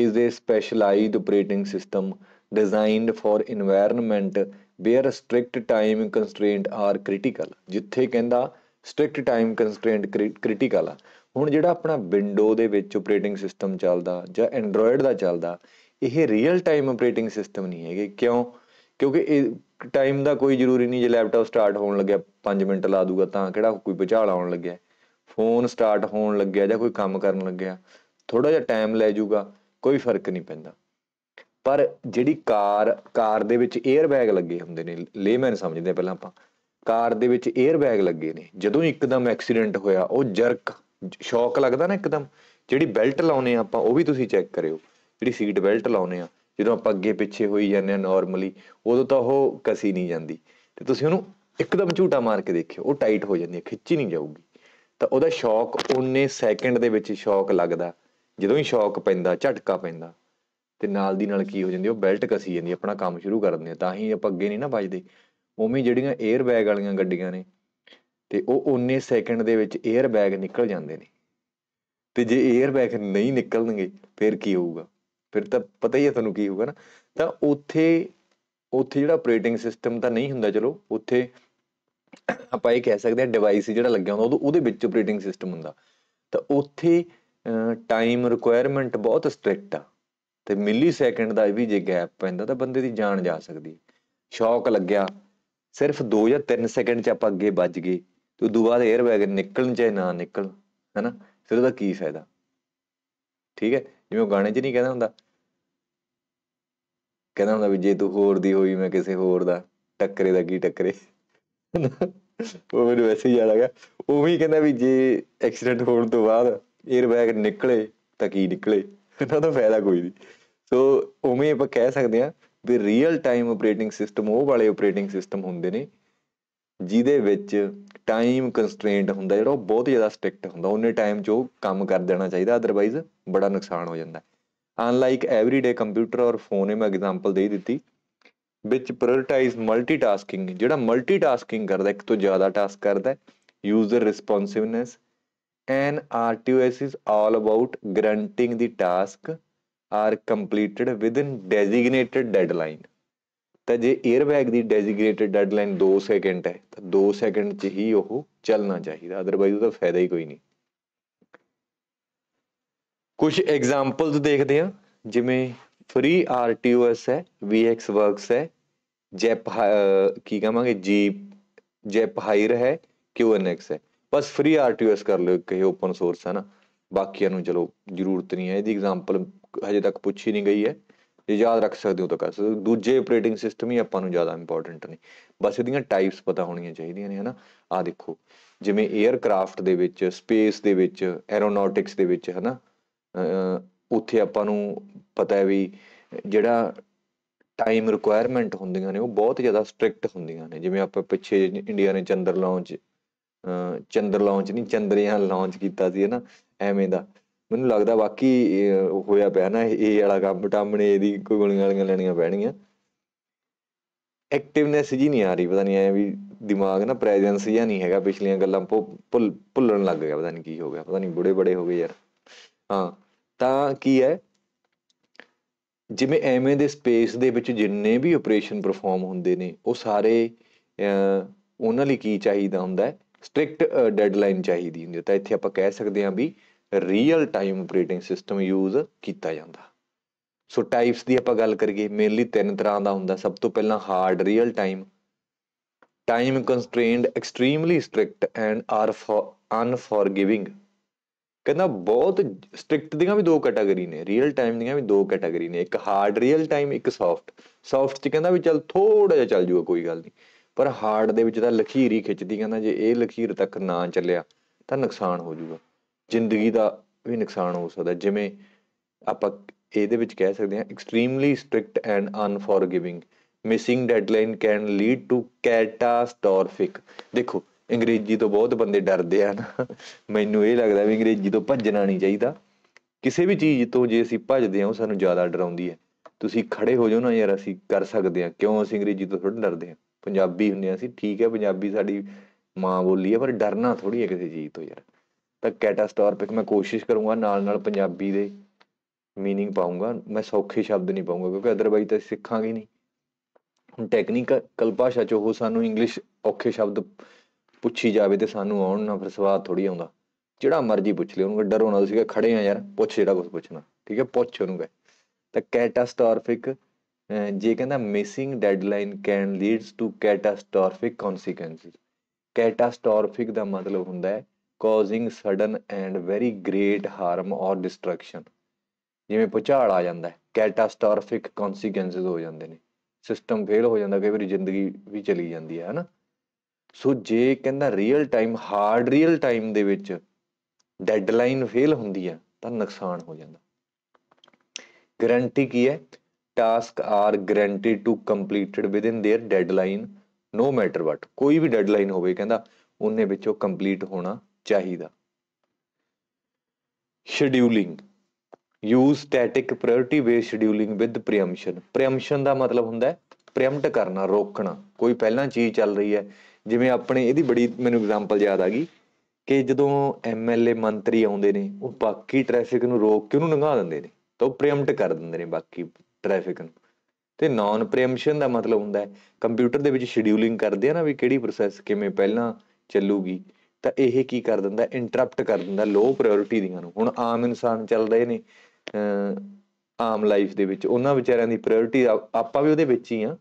is a specialized operating system designed for environment where strict time constraint are critical ਜਿੱਥੇ ਕਹਿੰਦਾ ਸਟ੍ਰਿਕਟ ਟਾਈਮ ਕੰਸਟ੍ਰੇਂਟ ਕ੍ਰਿਟੀਕਲ ਆ ਹੁਣ ਜਿਹੜਾ ਆਪਣਾ ਵਿੰਡੋ ਦੇ ਵਿੱਚ ਆਪਰੇਟਿੰਗ ਸਿਸਟਮ ਚੱਲਦਾ ਜਾਂ ਐਂਡਰੋਇਡ ਦਾ ਚੱਲਦਾ ਇਹ ਰੀਅਲ ਟਾਈਮ ਆਪਰੇਟਿੰਗ ਸਿਸਟਮ ਨਹੀਂ ਹੈਗੇ ਕਿਉਂ ਕਿਉਂਕਿ ਇਹ ਟਾਈਮ ਦਾ ਕੋਈ ਜ਼ਰੂਰੀ ਨਹੀਂ ਜੇ ਲੈਪਟਾਪ ਸਟਾਰਟ ਹੋਣ ਲੱਗਿਆ 5 ਮਿੰਟ ਲਾ ਦੂਗਾ ਤਾਂ ਕਿਹੜਾ ਕੋਈ ਭੁਚਾਲ ਆਉਣ ਲੱਗਿਆ ਫੋਨ ਸਟਾਰਟ ਹੋਣ ਲੱਗਿਆ ਜਾਂ ਕੋਈ ਕੰਮ ਕਰਨ ਲੱਗਿਆ ਥੋੜਾ ਜਿਹਾ ਟਾਈਮ ਲੈ ਜਾਊਗਾ ਕੋਈ ਫਰਕ ਨਹੀਂ ਪੈਂਦਾ ਪਰ ਜਿਹੜੀ ਕਾਰ ਕਾਰ ਦੇ ਵਿੱਚ 에ਅਰ ਬੈਗ ਲੱਗੇ ਹੁੰਦੇ ਨੇ ਲੇਮੈਨ ਸਮਝਦੇ ਆ ਪਹਿਲਾਂ ਆਪਾਂ ਕਾਰ ਦੇ ਵਿੱਚ 에ਅਰ ਬੈਗ ਲੱਗੇ ਨੇ ਜਦੋਂ ਇੱਕਦਮ ਐਕਸੀਡੈਂਟ ਹੋਇਆ ਉਹ ਜਰਕ ਸ਼ੌਕ ਲੱਗਦਾ ਨਾ ਇੱਕਦਮ ਜਿਹੜੀ ਬੈਲਟ ਲਾਉਨੇ ਆਪਾਂ ਉਹ ਵੀ ਤੁਸੀਂ ਚੈੱਕ ਕਰਿਓ ਜਿਹੜੀ ਸੀਟ ਬੈਲਟ ਲਾਉਨੇ ਆ ਜਦੋਂ ਆਪਾਂ ਅੱਗੇ ਪਿੱਛੇ ਹੋਈ ਜਾਂਦੇ ਆ ਨਾਰਮਲੀ ਉਦੋਂ ਤਾਂ ਉਹ ਕਸੀ ਨਹੀਂ ਜਾਂਦੀ ਤੇ ਤੁਸੀਂ ਉਹਨੂੰ ਇੱਕਦਮ ਝੂਟਾ ਮਾਰ ਕੇ ਦੇਖਿਓ ਉਹ ਟਾਈਟ ਹੋ ਜਾਂਦੀ ਹੈ ਖਿੱਚੀ ਨਹੀਂ ਜਾਊਗੀ ਤਾਂ ਉਹਦਾ ਸ਼ੌਕ ਉਹਨੇ ਸੈਕਿੰਡ ਦੇ ਵਿੱਚ ਸ਼ੌਕ ਲੱਗਦਾ ਜਦੋਂ ਹੀ ਸ਼ੌਕ ਪੈਂਦਾ ਝਟਕਾ ਪੈਂਦਾ ਤੇ ਨਾਲ ਦੀ ਨਾਲ ਕੀ ਹੋ ਜਾਂਦੀ ਉਹ ਬੈਲਟ ਕਸੀ ਜਾਂਦੀ ਆਪਣਾ ਕੰਮ ਸ਼ੁਰੂ ਕਰ ਦਿੰਦੇ ਤਾਂ ਹੀ ਆਪਾਂ ਅੱਗੇ ਨਹੀਂ ਨਾ ਵੱਜਦੇ ਉਵੇਂ ਜਿਹੜੀਆਂ 에ਅਰ ਬੈਗ ਵਾਲੀਆਂ ਗੱਡੀਆਂ ਨੇ ਤੇ ਉਹ ਉਹਨੇ ਸੈਕਿੰਡ ਦੇ ਵਿੱਚ 에ਅਰ ਬੈਗ ਨਿਕਲ ਜਾਂਦੇ ਨੇ ਤੇ ਜੇ 에ਅਰ ਬੈਗ ਨਹੀਂ ਨਿਕਲਣਗੇ ਫਿਰ ਕੀ ਹੋਊਗਾ ਫਿਰ ਤਾਂ ਪਤਾ ਹੀ ਹੈ ਤੁਹਾਨੂੰ ਕੀ ਹੋਊਗਾ ਨਾ ਤਾਂ ਉੱਥੇ ਉੱਥੇ ਜਿਹੜਾ ਆਪਰੇਟਿੰਗ ਸਿਸਟਮ ਤਾਂ ਨਹੀਂ ਹੁੰਦਾ ਚਲੋ ਉੱਥੇ ਆਪਾਂ ਇਹ ਕਹਿ ਸਕਦੇ ਆ ਡਿਵਾਈਸ ਜਿਹੜਾ ਲੱਗਿਆ ਹੁੰਦਾ ਉਹਦੇ ਵਿੱਚ ਆਪਰੇਟਿੰਗ ਸਿਸਟਮ ਹੁੰਦਾ ਤਾਂ ਉੱਥੇ ਟਾਈਮ ਰਿਕੁਆਇਰਮੈਂਟ ਬਹੁਤ ਸਟ੍ਰਿਕਟ ਆ ਤੇ ਮਿਲੀ ਸੈਕਿੰਡ ਦਾ ਵੀ ਜੇ ਗੈਪ ਪੈਂਦਾ ਤਾਂ ਬੰਦੇ ਦੀ ਜਾਨ ਜਾ ਸਕਦੀ ਸ਼ੌਕ ਲੱਗਿਆ ਸਿਰਫ 2 ਜਾਂ 3 ਸੈਕਿੰਡ ਚ ਆਪਾਂ ਅੱਗੇ ਵੱਜ ਗਏ ਤੇ ਉਦੋਂ ਬਾਅਦ 에ਅਰ ਬੈਗ ਨਿਕਲਣ ਚਾਹੇ ਨਾ ਨਿਕਲ ਹੈਨਾ ਫਿਰ ਉਹਦਾ ਕੀ ਫਾਇਦਾ ਠੀਕ ਹੈ ਜਿਵੇਂ ਉਹ ਗਾਣੇ 'ਚ ਨਹੀਂ ਕਹਿੰਦਾ ਹੁੰਦਾ ਕਹਿੰਦਾ ਹੁੰਦਾ ਵੀ ਜੇ ਤੂੰ ਹੋਰ ਦੀ ਹੋਈ ਮੈਂ ਕਿਸੇ ਹੋਰ ਦਾ ਟੱਕਰੇ ਦਾ ਕੀ ਟੱਕਰੇ ਉਹ ਮੈਨੂੰ ਵੈਸੇ ਹੀ ਯਾਦ ਆ ਗਿਆ ਉਹ ਵੀ ਕਹਿੰਦਾ ਵੀ ਜੇ ਐਕਸੀਡੈਂਟ ਹੋਣ ਤੋਂ ਬਾਅਦ 에ਅਰ ਬੈਗ ਨਿਕਲੇ ਤਾਂ ਕੀ ਨਿਕਲੇ ਇਹਨਾਂ ਦਾ ਫਾਇਦਾ ਕੋਈ ਨਹੀਂ ਸੋ ਉਵੇਂ ਆਪਾਂ ਕਹਿ ਸਕਦੇ ਆ ਵੀ ਰੀਅਲ ਟਾਈਮ ਆਪਰੇਟਿੰਗ ਸਿਸਟਮ ਉਹ ਵਾਲੇ ਆਪਰੇਟਿੰਗ ਸਿਸਟਮ ਹੁੰਦੇ ਨੇ ਜਿਹਦੇ ਵਿੱਚ ਟਾਈਮ ਕੰਸਟ੍ਰੇਂਟ ਹੁੰਦਾ ਜਿਹੜਾ ਉਹ ਬਹੁਤ ਜ਼ਿਆਦਾ ਸਟ੍ਰਿਕਟ ਹੁੰਦਾ ਉਹਨੇ ਟਾਈਮ 'ਚ ਉਹ ਕੰਮ ਕਰ ਦੇਣਾ ਚਾਹੀਦਾ ਅਦਰਵਾਈਜ਼ ਬੜਾ ਨੁਕਸਾਨ ਹੋ ਜਾਂਦਾ unlike everyday computer or phone ਇਹ ਮੈਂ ਐਗਜ਼ਾਮਪਲ ਦੇ ਦਿੱਤੀ ਵਿੱਚ ਪ੍ਰਾਇੋਰਟਾਈਜ਼ ਮਲਟੀਟਾਸਕਿੰਗ ਜਿਹੜਾ ਮਲਟੀਟਾਸਕਿੰਗ ਕਰਦਾ ਇੱਕ ਤੋਂ ਜ਼ਿਆਦਾ ਟਾਸਕ ਕਰਦਾ user responsiveness an RTOS is all about guaranteeing the task are completed within designated deadline ਤਾਂ ਜੇ 에ਅਰਬੈਗ ਦੀ ਡੈਜ਼ਿਗਨੇਟਡ ਡੈਡਲਾਈਨ 2 ਸੈਕਿੰਡ ਹੈ ਤਾਂ 2 ਸੈਕਿੰਡ 'ਚ ਹੀ ਉਹ ਚੱਲਣਾ ਚਾਹੀਦਾ ਅਦਰਵਾਈਜ਼ ਉਹਦਾ ਫਾਇਦਾ ਹੀ ਕੋਈ ਨਹੀਂ ਕੁਝ ਐਗਜ਼ਾਮਪਲਸ ਦੇਖਦੇ ਹਾਂ ਜਿਵੇਂ ਫ੍ਰੀ ਆਰਟੀਓਐਸ ਹੈ ਵੀਐਕਸ ਵਰਕਸ ਹੈ ਜੈਪ ਕੀ ਕਹਾਂਗੇ ਜੀਪ ਜੈਪ ਹਾਇਰ ਹੈ ਕਿਊਐਨਐਕਸ ਹੈ ਬਸ ਫ੍ਰੀ ਆਰਟੀਓਐਸ ਕਰ ਲਿਓ ਕਿ ਓਪਨ ਸੋਰਸ ਹੈ ਨਾ ਬਾਕੀਆਂ ਨੂੰ ਚਲੋ ਜ਼ਰੂਰਤ ਨਹੀਂ ਹੈ ਇਹਦੀ ਐਗਜ਼ਾਮਪਲ ਹਜੇ ਤੱਕ ਪੁੱਛੀ ਨਹੀਂ ਗਈ ਹੈ ਜੇ ਯਾਦ ਰੱਖ ਸਕਦੇ ਹੋ ਤਾਂ ਕਰ ਸਕਦੇ ਹੋ ਦੂਜੇ ਆਪਰੇਟਿੰਗ ਸਿਸਟਮ ਹੀ ਆਪਾਂ ਨੂੰ ਜ਼ਿਆਦਾ ਇੰਪੋਰਟੈਂਟ ਨੇ ਬਸ ਇਹਦੀਆਂ ਟਾਈਪਸ ਪਤਾ ਹੋਣੀਆਂ ਚਾਹੀਦੀਆਂ ਨੇ ਹਨਾ ਆ ਦੇਖੋ ਜਿਵੇਂ 에ਅਰਕ੍ਰਾਫਟ ਦੇ ਵਿੱਚ ਸਪੇਸ ਦੇ ਵਿੱਚ ਐਰੋਨੌਟਿਕਸ ਦੇ ਵਿੱਚ ਹਨਾ ਉੱਥੇ ਆਪਾਂ ਨੂੰ ਪਤਾ ਹੈ ਵੀ ਜਿਹੜਾ ਟਾਈਮ ਰਿਕੁਆਇਰਮੈਂਟ ਹੁੰਦੀਆਂ ਨੇ ਉਹ ਬਹੁਤ ਜ਼ਿਆਦਾ ਸਟ੍ਰਿਕਟ ਹੁੰਦੀਆਂ ਨੇ ਜਿਵੇਂ ਆਪਾਂ ਪਿੱਛੇ ਇੰਡੀਆ ਨੇ ਚੰਦਰ ਲਾਂਚ ਚੰਦਰ ਲਾਂਚ ਨਹੀਂ ਚੰਦਰਯਾਨ ਲਾਂਚ ਕੀਤਾ ਸੀ ਹਨਾ ਐਵੇਂ ਦਾ ਮੈਨੂੰ ਲੱਗਦਾ ਬਾਕੀ ਹੋਇਆ ਪਿਆ ਨਾ ਇਹ ਵਾਲਾ ਕੰਮ ਟਾਮਣੇ ਇਹਦੀ ਕੋਈ ਗੋਲੀਆਂ ਵਾਲੀਆਂ ਲੈਣੀਆਂ ਪੈਣੀਆਂ ਐਕਟਿਵਨੈਸ ਜੀ ਨਹੀਂ ਆ ਰਹੀ ਪਤਾ ਨਹੀਂ ਐ ਵੀ ਦਿਮਾਗ ਨਾ ਪ੍ਰੈਜ਼ੈਂਸ ਜਾਂ ਨਹੀਂ ਹੈਗਾ ਪਿਛਲੀਆਂ ਗੱਲਾਂ ਭੁੱਲ ਭੁੱਲਣ ਲੱਗ ਗਿਆ ਪਤਾ ਨਹੀਂ ਕੀ ਹੋ ਗਿਆ ਪਤਾ ਨਹੀਂ ਬੁੜੇ ਬੜੇ ਹੋ ਗਏ ਯਾਰ ਹਾਂ ਤਾਂ ਕੀ ਹੈ ਜਿਵੇਂ ਐਵੇਂ ਦੇ ਸਪੇਸ ਦੇ ਵਿੱਚ ਜਿੰਨੇ ਵੀ ਆਪਰੇਸ਼ਨ ਪਰਫਾਰਮ ਹੁੰਦੇ ਨੇ ਉਹ ਸਾਰੇ ਉਹਨਾਂ ਲਈ ਕੀ ਚਾਹੀਦਾ ਹੁੰਦਾ ਹੈ ਸਟ੍ਰਿਕਟ ਡੈਡਲਾਈਨ ਚਾਹੀਦੀ ਹੁੰਦੀ ਹੈ ਤਾਂ ਇੱਥੇ ਆਪਾਂ ਕਹਿ ਸਕਦੇ ਹਾਂ ਵੀ real time operating system use ਕੀਤਾ ਜਾਂਦਾ ਸੋ ਟਾਈਪਸ ਦੀ ਆਪਾਂ ਗੱਲ ਕਰੀਏ ਮੇਨਲੀ ਤਿੰਨ ਤਰ੍ਹਾਂ ਦਾ ਹੁੰਦਾ ਸਭ ਤੋਂ ਪਹਿਲਾਂ hard real time time constrained extremely strict and are unforgiving ਕਹਿੰਦਾ ਬਹੁਤ ਸਟ੍ਰਿਕਟ ਦੀਆਂ ਵੀ ਦੋ ਕੈਟਾਗਰੀ ਨੇ ਰੀਅਲ ਟਾਈਮ ਦੀਆਂ ਵੀ ਦੋ ਕੈਟਾਗਰੀ ਨੇ ਇੱਕ ਹਾਰਡ ਰੀਅਲ ਟਾਈਮ ਇੱਕ ਸੌਫਟ ਸੌਫਟ ਚ ਕਹਿੰਦਾ ਵੀ ਚੱਲ ਥੋੜਾ ਜਿਹਾ ਚੱਲ ਜੂਗਾ ਕੋਈ ਗੱਲ ਨਹੀਂ ਪਰ ਹਾਰਡ ਦੇ ਵਿੱਚ ਤਾਂ ਲਖੀਰੀ ਹੀ ਖਿੱਚਦੀ ਕਹਿੰਦਾ ਜੇ ਇਹ ਲਖੀਰ ਤੱਕ ਨਾ ਚੱਲਿਆ ਤਾਂ ਨੁਕਸਾਨ ਹੋ ਜੂਗਾ ਜ਼ਿੰਦਗੀ ਦਾ ਵੀ ਨੁਕਸਾਨ ਹੋ ਸਕਦਾ ਜਿਵੇਂ ਆਪਾਂ ਇਹਦੇ ਵਿੱਚ ਕਹਿ ਸਕਦੇ ਹਾਂ extremely strict and unforgiving missing deadline can lead to catastrophic ਦੇਖੋ ਅੰਗਰੇਜ਼ੀ ਤੋਂ ਬਹੁਤ ਬੰਦੇ ਡਰਦੇ ਆ ਨਾ ਮੈਨੂੰ ਇਹ ਲੱਗਦਾ ਵੀ ਅੰਗਰੇਜ਼ੀ ਤੋਂ ਭੱਜਣਾ ਨਹੀਂ ਚਾਹੀਦਾ ਕਿਸੇ ਵੀ ਚੀਜ਼ ਤੋਂ ਜੇ ਅਸੀਂ ਭੱਜਦੇ ਹਾਂ ਉਹ ਸਾਨੂੰ ਜ਼ਿਆਦਾ ਡਰਾਉਂਦੀ ਹੈ ਤੁਸੀਂ ਖੜੇ ਹੋ ਜਾਓ ਨਾ ਯਾਰ ਅਸੀਂ ਕਰ ਸਕਦੇ ਹਾਂ ਕਿਉਂ ਅਸੀਂ ਅੰਗਰੇਜ਼ੀ ਤੋਂ ਥੋੜਾ ਡਰਦੇ ਹਾਂ ਪੰਜਾਬੀ ਹੁੰਦੇ ਆ ਅਸੀਂ ਠੀਕ ਹੈ ਪੰਜਾਬੀ ਸਾਡੀ ਮਾਂ ਬੋਲੀ ਹੈ ਪਰ ਡਰਨਾ ਥੋੜੀ ਹੈ ਕਿਸੇ ਚੀਜ਼ ਤੋਂ ਯਾਰ ਤਾਂ ਕੈਟਾਸਟ੍ਰੋਫਿਕ ਮੈਂ ਕੋਸ਼ਿਸ਼ ਕਰੂੰਗਾ ਨਾਲ ਨਾਲ ਪੰਜਾਬੀ ਦੇ ਮੀਨਿੰਗ ਪਾਉਂਗਾ ਮੈਂ ਸੌਖੇ ਸ਼ਬਦ ਨਹੀਂ ਪਾਉਂਗਾ ਕਿਉਂਕਿ ਅਦਰਵਾਈਜ਼ ਤਾਂ ਸਿੱਖਾਂਗੇ ਨਹੀਂ ਹੁਣ ਟੈਕਨੀਕਲ ਭਾਸ਼ਾ ਚ ਉਹ ਸਾਨੂੰ ਇੰਗਲਿਸ਼ ਔਖੇ ਸ਼ਬਦ ਪੁੱਛੀ ਜਾਵੇ ਤੇ ਸਾਨੂੰ ਆਉਣ ਨਾ ਫਿਰ ਸਵਾਦ ਥੋੜੀ ਆਉਂਦਾ ਜਿਹੜਾ ਮਰਜ਼ੀ ਪੁੱਛ ਲਿਓ ਉਹਨੂੰ ਡਰ ਹੋਣਾ ਸੀਗਾ ਖੜੇ ਆ ਯਾਰ ਪੁੱਛ ਜਿਹੜਾ ਕੁਝ ਪੁੱਛਣਾ ਠੀਕ ਹੈ ਪੁੱਛ ਉਹਨੂੰ ਗਏ ਤਾਂ ਕੈਟਾਸਟ੍ਰੋਫਿਕ ਜੇ ਕਹਿੰਦਾ missing deadline can leads to catastrophic consequences catastrophic ਦਾ ਮਤਲਬ ਹੁੰਦਾ ਹੈ causing sudden and very great harm or destruction ਜਿਵੇਂ ਪੁਚਾਲ ਆ ਜਾਂਦਾ ਹੈ ਕੈਟਾਸਟ੍ਰੋਫਿਕ ਕਨਸੀਕੁਐਂਸਸ ਹੋ ਜਾਂਦੇ ਨੇ ਸਿਸਟਮ ਫੇਲ ਹੋ ਜਾਂਦਾ ਕਈ ਵਾਰੀ ਜ਼ਿੰਦਗੀ ਵੀ ਚਲੀ ਜਾਂਦੀ ਹੈ ਹਨਾ ਸੋ ਜੇ ਕਹਿੰਦਾ real time hard real time ਦੇ ਵਿੱਚ ਡੈਡਲਾਈਨ ਫੇਲ ਹੁੰਦੀ ਹੈ ਤਾਂ ਨੁਕਸਾਨ ਹੋ ਜਾਂਦਾ ਗਰੰਟੀ ਕੀ ਹੈ task are guaranteed to completed within their deadline no matter what ਕੋਈ ਵੀ ਡੈਡਲਾਈਨ ਹੋਵੇ ਕਹਿੰਦਾ ਉਹਨੇ ਵਿੱਚੋਂ ਕੰਪਲੀਟ ਹੋਣਾ ਚਾਹੀਦਾ scheduling use static priority base scheduling with preemption preemption ਦਾ ਮਤਲਬ ਹੁੰਦਾ ਹੈ ਪ੍ਰੀਅੰਪਟ ਕਰਨਾ ਰੋਕਣਾ ਕੋਈ ਪਹਿਲਾਂ ਚੀਜ਼ ਚੱਲ ਰਹੀ ਹੈ ਜਿਵੇਂ ਆਪਣੇ ਇਹਦੀ ਬੜੀ ਮੈਨੂੰ ਐਗਜ਼ਾਮਪਲ ਯਾਦ ਆ ਗਈ ਕਿ ਜਦੋਂ ਐਮਐਲਏ ਮੰਤਰੀ ਆਉਂਦੇ ਨੇ ਉਹ ਬਾਕੀ ਟ੍ਰੈਫਿਕ ਨੂੰ ਰੋਕ ਕੇ ਉਹਨੂੰ ਲੰਘਾ ਦਿੰਦੇ ਨੇ ਤਾਂ ਉਹ ਪ੍ਰੀਅੰਪਟ ਕਰ ਦਿੰਦੇ ਨੇ ਬਾਕੀ ਟ੍ਰੈਫਿਕ ਨੂੰ ਤੇ ਨਾਨ ਪ੍ਰੀਐਮਪਸ਼ਨ ਦਾ ਮਤਲਬ ਹੁੰਦਾ ਹੈ ਕੰਪਿਊਟਰ ਦੇ ਵਿੱਚ ਸ਼ਡਿਊਲਿੰਗ ਕਰਦੇ ਆ ਨਾ ਵੀ ਕਿਹੜੀ ਪ੍ਰੋਸੈਸ ਕਿਵੇਂ ਪਹਿਲਾਂ ਚੱਲੂਗੀ ਤਾਂ ਇਹ ਕੀ ਕਰ ਦਿੰਦਾ ਇੰਟਰਰਪਟ ਕਰ ਦਿੰਦਾ ਲੋ ਪ੍ਰਾਇੋਰਟੀ ਦੀਆਂ ਨੂੰ ਹੁਣ ਆਮ ਇਨਸਾਨ ਚੱਲ ਰਹੇ ਨੇ ਆਮ ਲਾਈਫ ਦੇ ਵਿੱਚ ਉਹਨਾਂ ਵਿਚਾਰਿਆਂ ਦੀ ਪ੍ਰਾਇੋਰਟੀ ਆਪਾਂ ਵੀ ਉਹਦੇ ਵਿੱਚ ਹੀ ਆ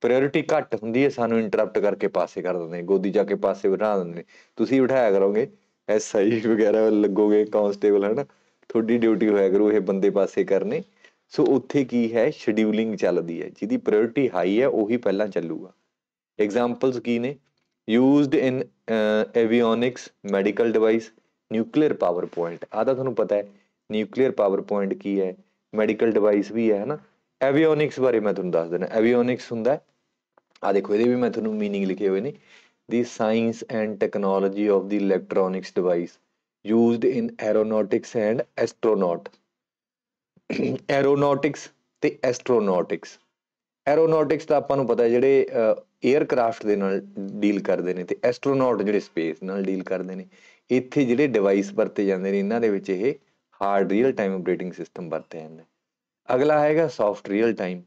ਪ੍ਰਾਇੋਰਟੀ ਘੱਟ ਹੁੰਦੀ ਹੈ ਸਾਨੂੰ ਇੰਟਰਰਪਟ ਕਰਕੇ ਪਾਸੇ ਕਰ ਦਿੰਦੇ ਨੇ ਗੋਦੀ ਜਾ ਕੇ ਪਾਸੇ ਬਿਠਾ ਦਿੰਦੇ ਨੇ ਤੁਸੀਂ ਬਿਠਾਇਆ ਕਰੋਗੇ ਐਸਆਈ ਵਗੈਰਾ ਲੱਗੋਗੇ ਕਾਂਸਟੇਬਲ ਹਨ ਤੁਹਾਡੀ ਡਿਊਟੀ ਹੋਇਆ ਕਰੂ ਇਹ ਬੰਦੇ ਪਾਸੇ ਕਰਨੇ ਸੋ ਉੱਥੇ ਕੀ ਹੈ ਸ਼ਡਿਊਲਿੰਗ ਚੱਲਦੀ ਹੈ ਜਿਹਦੀ ਪ੍ਰਾਇੋਰਟੀ ਹਾਈ ਹੈ ਉਹੀ ਪਹਿਲਾਂ ਚੱਲੂਗਾ ਐਗਜ਼ਾਮਪਲਸ ਕੀ ਨੇ used in avionics medical device nuclear power point ਆ ਤਾਂ ਤੁਹਾਨੂੰ ਪਤਾ ਹੈ ਨਿਊਕਲੀਅਰ ਪਾਵਰ ਪੁਆਇੰਟ ਕੀ ਹੈ ਮੈਡੀਕਲ ਡਿਵਾਈਸ ਵੀ ਹੈ ਹਨਾ ਐਵੀਓਨਿਕਸ ਬਾਰੇ ਮੈਂ ਤੁਹਾਨੂੰ ਦੱਸ ਦਿੰਦਾ ਐਵੀਓਨਿਕਸ ਹੁੰਦਾ ਹੈ ਆ ਦੇਖੋ ਇਹਦੇ ਵੀ ਮੈਂ ਤੁਹਾਨੂੰ मीनिंग ਲਿਖੇ ਹੋਏ ਨੇ the science and technology of the electronics device used in aeronautics and astronaut aeronautics ਤੇ ਐਸਟ੍ਰੋਨੌਟਿਕਸ ਐਰੋਨੋਟਿਕਸ ਦਾ ਆਪਾਂ ਨੂੰ ਪਤਾ ਜਿਹੜੇ ਏਅਰਕ੍ਰਾਫਟ ਦੇ ਨਾਲ ਡੀਲ ਕਰਦੇ ਨੇ ਤੇ ਐਸਟ੍ਰੋਨੌਟ ਜਿਹੜੇ ਸਪੇਸ ਨਾਲ ਡੀਲ ਕਰਦੇ ਨੇ ਇੱਥੇ ਜਿਹੜੇ ਡਿਵਾਈਸ ਵਰਤੇ ਜਾਂਦੇ ਨੇ ਇਹਨਾਂ ਦੇ ਵਿੱਚ ਇਹ hard real time operating system ਵਰਤੇ ਜਾਂਦੇ ਅਗਲਾ ਆਏਗਾ soft real time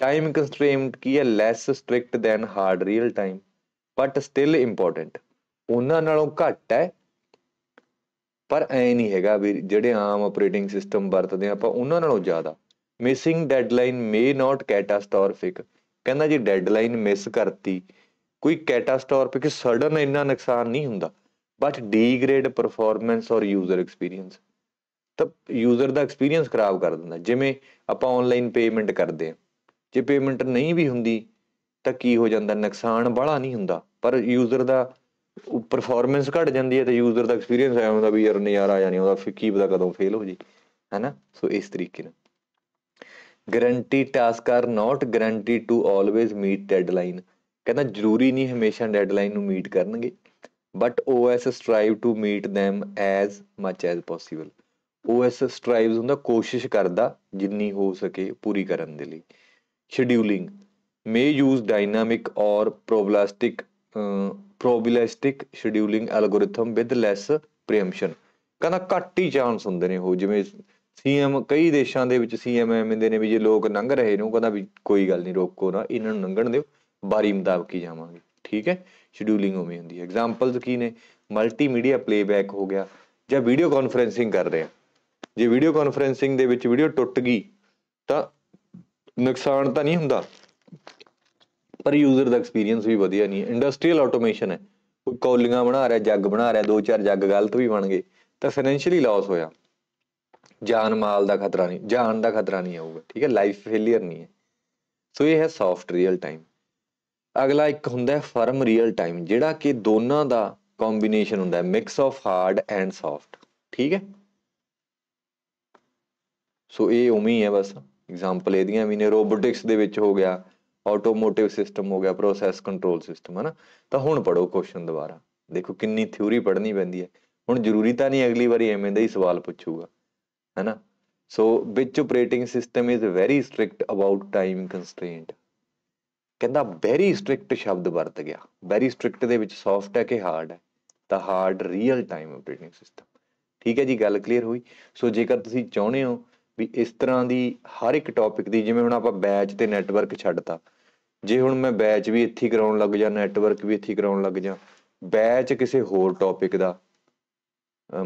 time constrained ਕੀ ਹੈ less strict than hard real time but still important ਉਹਨਾਂ ਨਾਲੋਂ ਘੱਟ ਹੈ ਪਰ ਐ ਨਹੀਂ ਹੈਗਾ ਵੀ ਜਿਹੜੇ ਆਮ ਆਪਰੇਟਿੰਗ ਸਿਸਟਮ ਵਰਤਦੇ ਆਪਾਂ ਉਹਨਾਂ ਨਾਲੋਂ ਜ਼ਿਆਦਾ ਮਿਸਿੰਗ ਡੈਡਲਾਈਨ ਮੇ ਨਾਟ ਕੈਟਾਸਟ੍ਰੋਫਿਕ ਕਹਿੰਦਾ ਜੀ ਡੈਡਲਾਈਨ ਮਿਸ ਕਰਤੀ ਕੋਈ ਕੈਟਾਸਟ੍ਰੋਫਿਕ ਸਡਨ ਇੰਨਾ ਨੁਕਸਾਨ ਨਹੀਂ ਹੁੰਦਾ but degrade performance or user experience ਤਾਂ ਯੂਜ਼ਰ ਦਾ ਐਕਸਪੀਰੀਅੰਸ ਖਰਾਬ ਕਰ ਦਿੰਦਾ ਜਿਵੇਂ ਆਪਾਂ ਆਨਲਾਈਨ ਪੇਮੈਂਟ ਕਰਦੇ ਆ ਜੇ ਪੇਮੈਂਟ ਨਹੀਂ ਵੀ ਹੁੰਦੀ ਤਾਂ ਕੀ ਹੋ ਜਾਂਦਾ ਨੁਕਸਾਨ ਬੜਾ ਨਹੀਂ ਹੁੰਦਾ ਪਰ ਯੂਜ਼ਰ ਦਾ ਪਰਫਾਰਮੈਂਸ ਘਟ ਜਾਂਦੀ ਹੈ ਤੇ ਯੂਜ਼ਰ ਦਾ ਐਕਸਪੀਰੀਅੰਸ ਆਉਂਦਾ ਹੁੰਦਾ ਵੀ ਯਾਰ ਨਜ਼ਾਰਾ ਆ ਨਹੀਂ ਉਹਦਾ ਫਿਰ ਕੀ ਪਤਾ ਕਦੋਂ ਫੇਲ ਹੋ ਜੀ ਹੈਨਾ ਸੋ ਇਸ ਤਰੀਕੇ ਨਾਲ guarantee task are not guarantee to always meet deadline ਕਹਿੰਦਾ ਜ਼ਰੂਰੀ ਨਹੀਂ ਹਮੇਸ਼ਾ ਡੈਡਲਾਈਨ ਨੂੰ ਮੀਟ ਕਰਨਗੇ but OS strive to meet them as much as possible OS strives ਹੁੰਦਾ ਕੋਸ਼ਿਸ਼ ਕਰਦਾ ਜਿੰਨੀ ਹੋ ਸਕੇ ਪੂਰੀ ਕਰਨ ਦੇ ਲਈ ਸ਼ਡਿਊਲਿੰਗ ਮੇ ਯੂਜ਼ ਡਾਇਨਾਮਿਕ ਔਰ ਪ੍ਰੋਬਲਿਸਟਿਕ ਪ੍ਰੋਬਲਿਸਟਿਕ ਸ਼ਡਿਊਲਿੰਗ ਐਲਗੋਰਿਥਮ ਵਿਦ ਲੈਸ ਪ੍ਰੀਐਮਪਸ਼ਨ ਕਹਿੰਦਾ ਘੱਟ ਹੀ ਚਾਂਸ ਹੁੰਦੇ ਨੇ ਉਹ ਜਿਵੇਂ ਸੀਐਮ ਕਈ ਦੇਸ਼ਾਂ ਦੇ ਵਿੱਚ ਸੀਐਮ ਐਵੇਂ ਦੇ ਨੇ ਵੀ ਜੇ ਲੋਕ ਲੰਘ ਰਹੇ ਨੇ ਉਹ ਕਹਿੰਦਾ ਵੀ ਕੋਈ ਗੱਲ ਨਹੀਂ ਰੋਕੋ ਨਾ ਇਹਨਾਂ ਨੂੰ ਲੰਘਣ ਦਿਓ ਬਾਰੀ ਮੁਤਾਬਕ ਹੀ ਜਾਵਾਂਗੇ ਠੀਕ ਹੈ ਸ਼ਡਿਊਲਿੰਗ ਉਵੇਂ ਹੁੰਦੀ ਹੈ ਐਗਜ਼ਾਮਪਲਸ ਕੀ ਨੇ ਮਲਟੀਮੀਡੀਆ ਪਲੇਬੈਕ ਹੋ ਗਿਆ ਜਾਂ ਵੀਡੀਓ ਕਾਨਫਰੈਂਸਿੰਗ ਕਰ ਰਹੇ ਆ ਜੇ ਵੀਡੀਓ ਕਾਨਫਰੈਂਸਿੰਗ ਦੇ ਵਿੱਚ ਵੀਡੀਓ ਟੁੱਟ ਗਈ ਤਾਂ ਨੁਕਸਾਨ ਤਾਂ ਨਹੀਂ ਹੁੰਦਾ ਪਰ ਯੂਜ਼ਰ ਦਾ ਐਕਸਪੀਰੀਅੰਸ ਵੀ ਵਧੀਆ ਨਹੀਂ ਹੈ ਇੰਡਸਟਰੀਅਲ ਆਟੋਮੇਸ਼ਨ ਹੈ ਕੋਈ ਕੌਲੀਆਂ ਬਣਾ ਰਿਹਾ ਜੱਗ ਬਣਾ ਰਿਹਾ ਦੋ ਚਾਰ ਜੱਗ ਗਲਤ ਵੀ ਬਣ ਗਏ ਤਾਂ ਫਾਈਨੈਂਸ਼ੀਅਲੀ ਲਾਸ ਹੋਇਆ ਜਾਨ ਮਾਲ ਦਾ ਖਤਰਾ ਨਹੀਂ ਜਾਨ ਦਾ ਖਤਰਾ ਨਹੀਂ ਆਊਗਾ ਠੀਕ ਹੈ ਲਾਈਫ ਫੇਲਿਅਰ ਨਹੀਂ ਹੈ ਸੋ ਇਹ ਹੈ ਸੌਫਟ ਰੀਅਲ ਟਾਈਮ ਅਗਲਾ ਇੱਕ ਹੁੰਦਾ ਹੈ ਫਰਮ ਰੀਅਲ ਟਾਈਮ ਜਿਹੜਾ ਕਿ ਦੋਨਾਂ ਦਾ ਕੰਬੀਨੇਸ਼ਨ ਹੁੰਦਾ ਹੈ mix of hard and soft ਠੀਕ ਹੈ ਸੋ ਇਹ ਉਮੀ ਹੈ ਬਸ ਐਗਜ਼ਾਮਪਲ ਇਹਦੀਆਂ ਵੀ ਨੇ ਰੋਬੋਟਿਕਸ ਦੇ ਵਿੱਚ ਹੋ ਗਿਆ ਆਟੋਮੋਟਿਵ ਸਿਸਟਮ ਹੋ ਗਿਆ ਪ੍ਰੋਸੈਸ ਕੰਟਰੋਲ ਸਿਸਟਮ ਹਨਾ ਤਾਂ ਹੁਣ ਪੜੋ ਕੁਐਸਚਨ ਦੁਬਾਰਾ ਦੇਖੋ ਕਿੰਨੀ ਥਿਉਰੀ ਪੜ੍ਹਨੀ ਪੈਂਦੀ ਹੈ ਹੁਣ ਜ਼ਰੂਰੀ ਤਾਂ ਨਹੀਂ ਅਗਲੀ ਵਾਰੀ ਐਵੇਂ ਦਾ ਹੀ ਸਵਾਲ ਪੁੱਛੂਗਾ ਨਾ so which operating system is very strict about time constraint ਕਹਿੰਦਾ ਵੈਰੀ ਸਟ੍ਰਿਕਟ ਸ਼ਬਦ ਵਰਤ ਗਿਆ ਵੈਰੀ ਸਟ੍ਰਿਕਟ ਦੇ ਵਿੱਚ ਸੌਫਟ ਹੈ ਕਿ ਹਾਰਡ ਹੈ ਤਾਂ hard real time operating system ਠੀਕ ਹੈ ਜੀ ਗੱਲ ਕਲੀਅਰ ਹੋਈ ਸੋ ਜੇਕਰ ਤੁਸੀਂ ਚਾਹੁੰਦੇ ਹੋ ਵੀ ਇਸ ਤਰ੍ਹਾਂ ਦੀ ਹਰ ਇੱਕ ਟੌਪਿਕ ਦੀ ਜਿਵੇਂ ਹੁਣ ਆਪਾਂ ਬੈਚ ਤੇ ਨੈਟਵਰਕ ਛੱਡਤਾ ਜੇ ਹੁਣ ਮੈਂ ਬੈਚ ਵੀ ਇੱਥੇ ਕਰਾਉਣ ਲੱਗ ਜਾ ਨੈਟਵਰਕ ਵੀ ਇੱਥੇ ਕਰਾਉਣ ਲੱਗ ਜਾ ਬੈਚ ਕਿਸੇ ਹੋਰ ਟੌਪਿਕ ਦਾ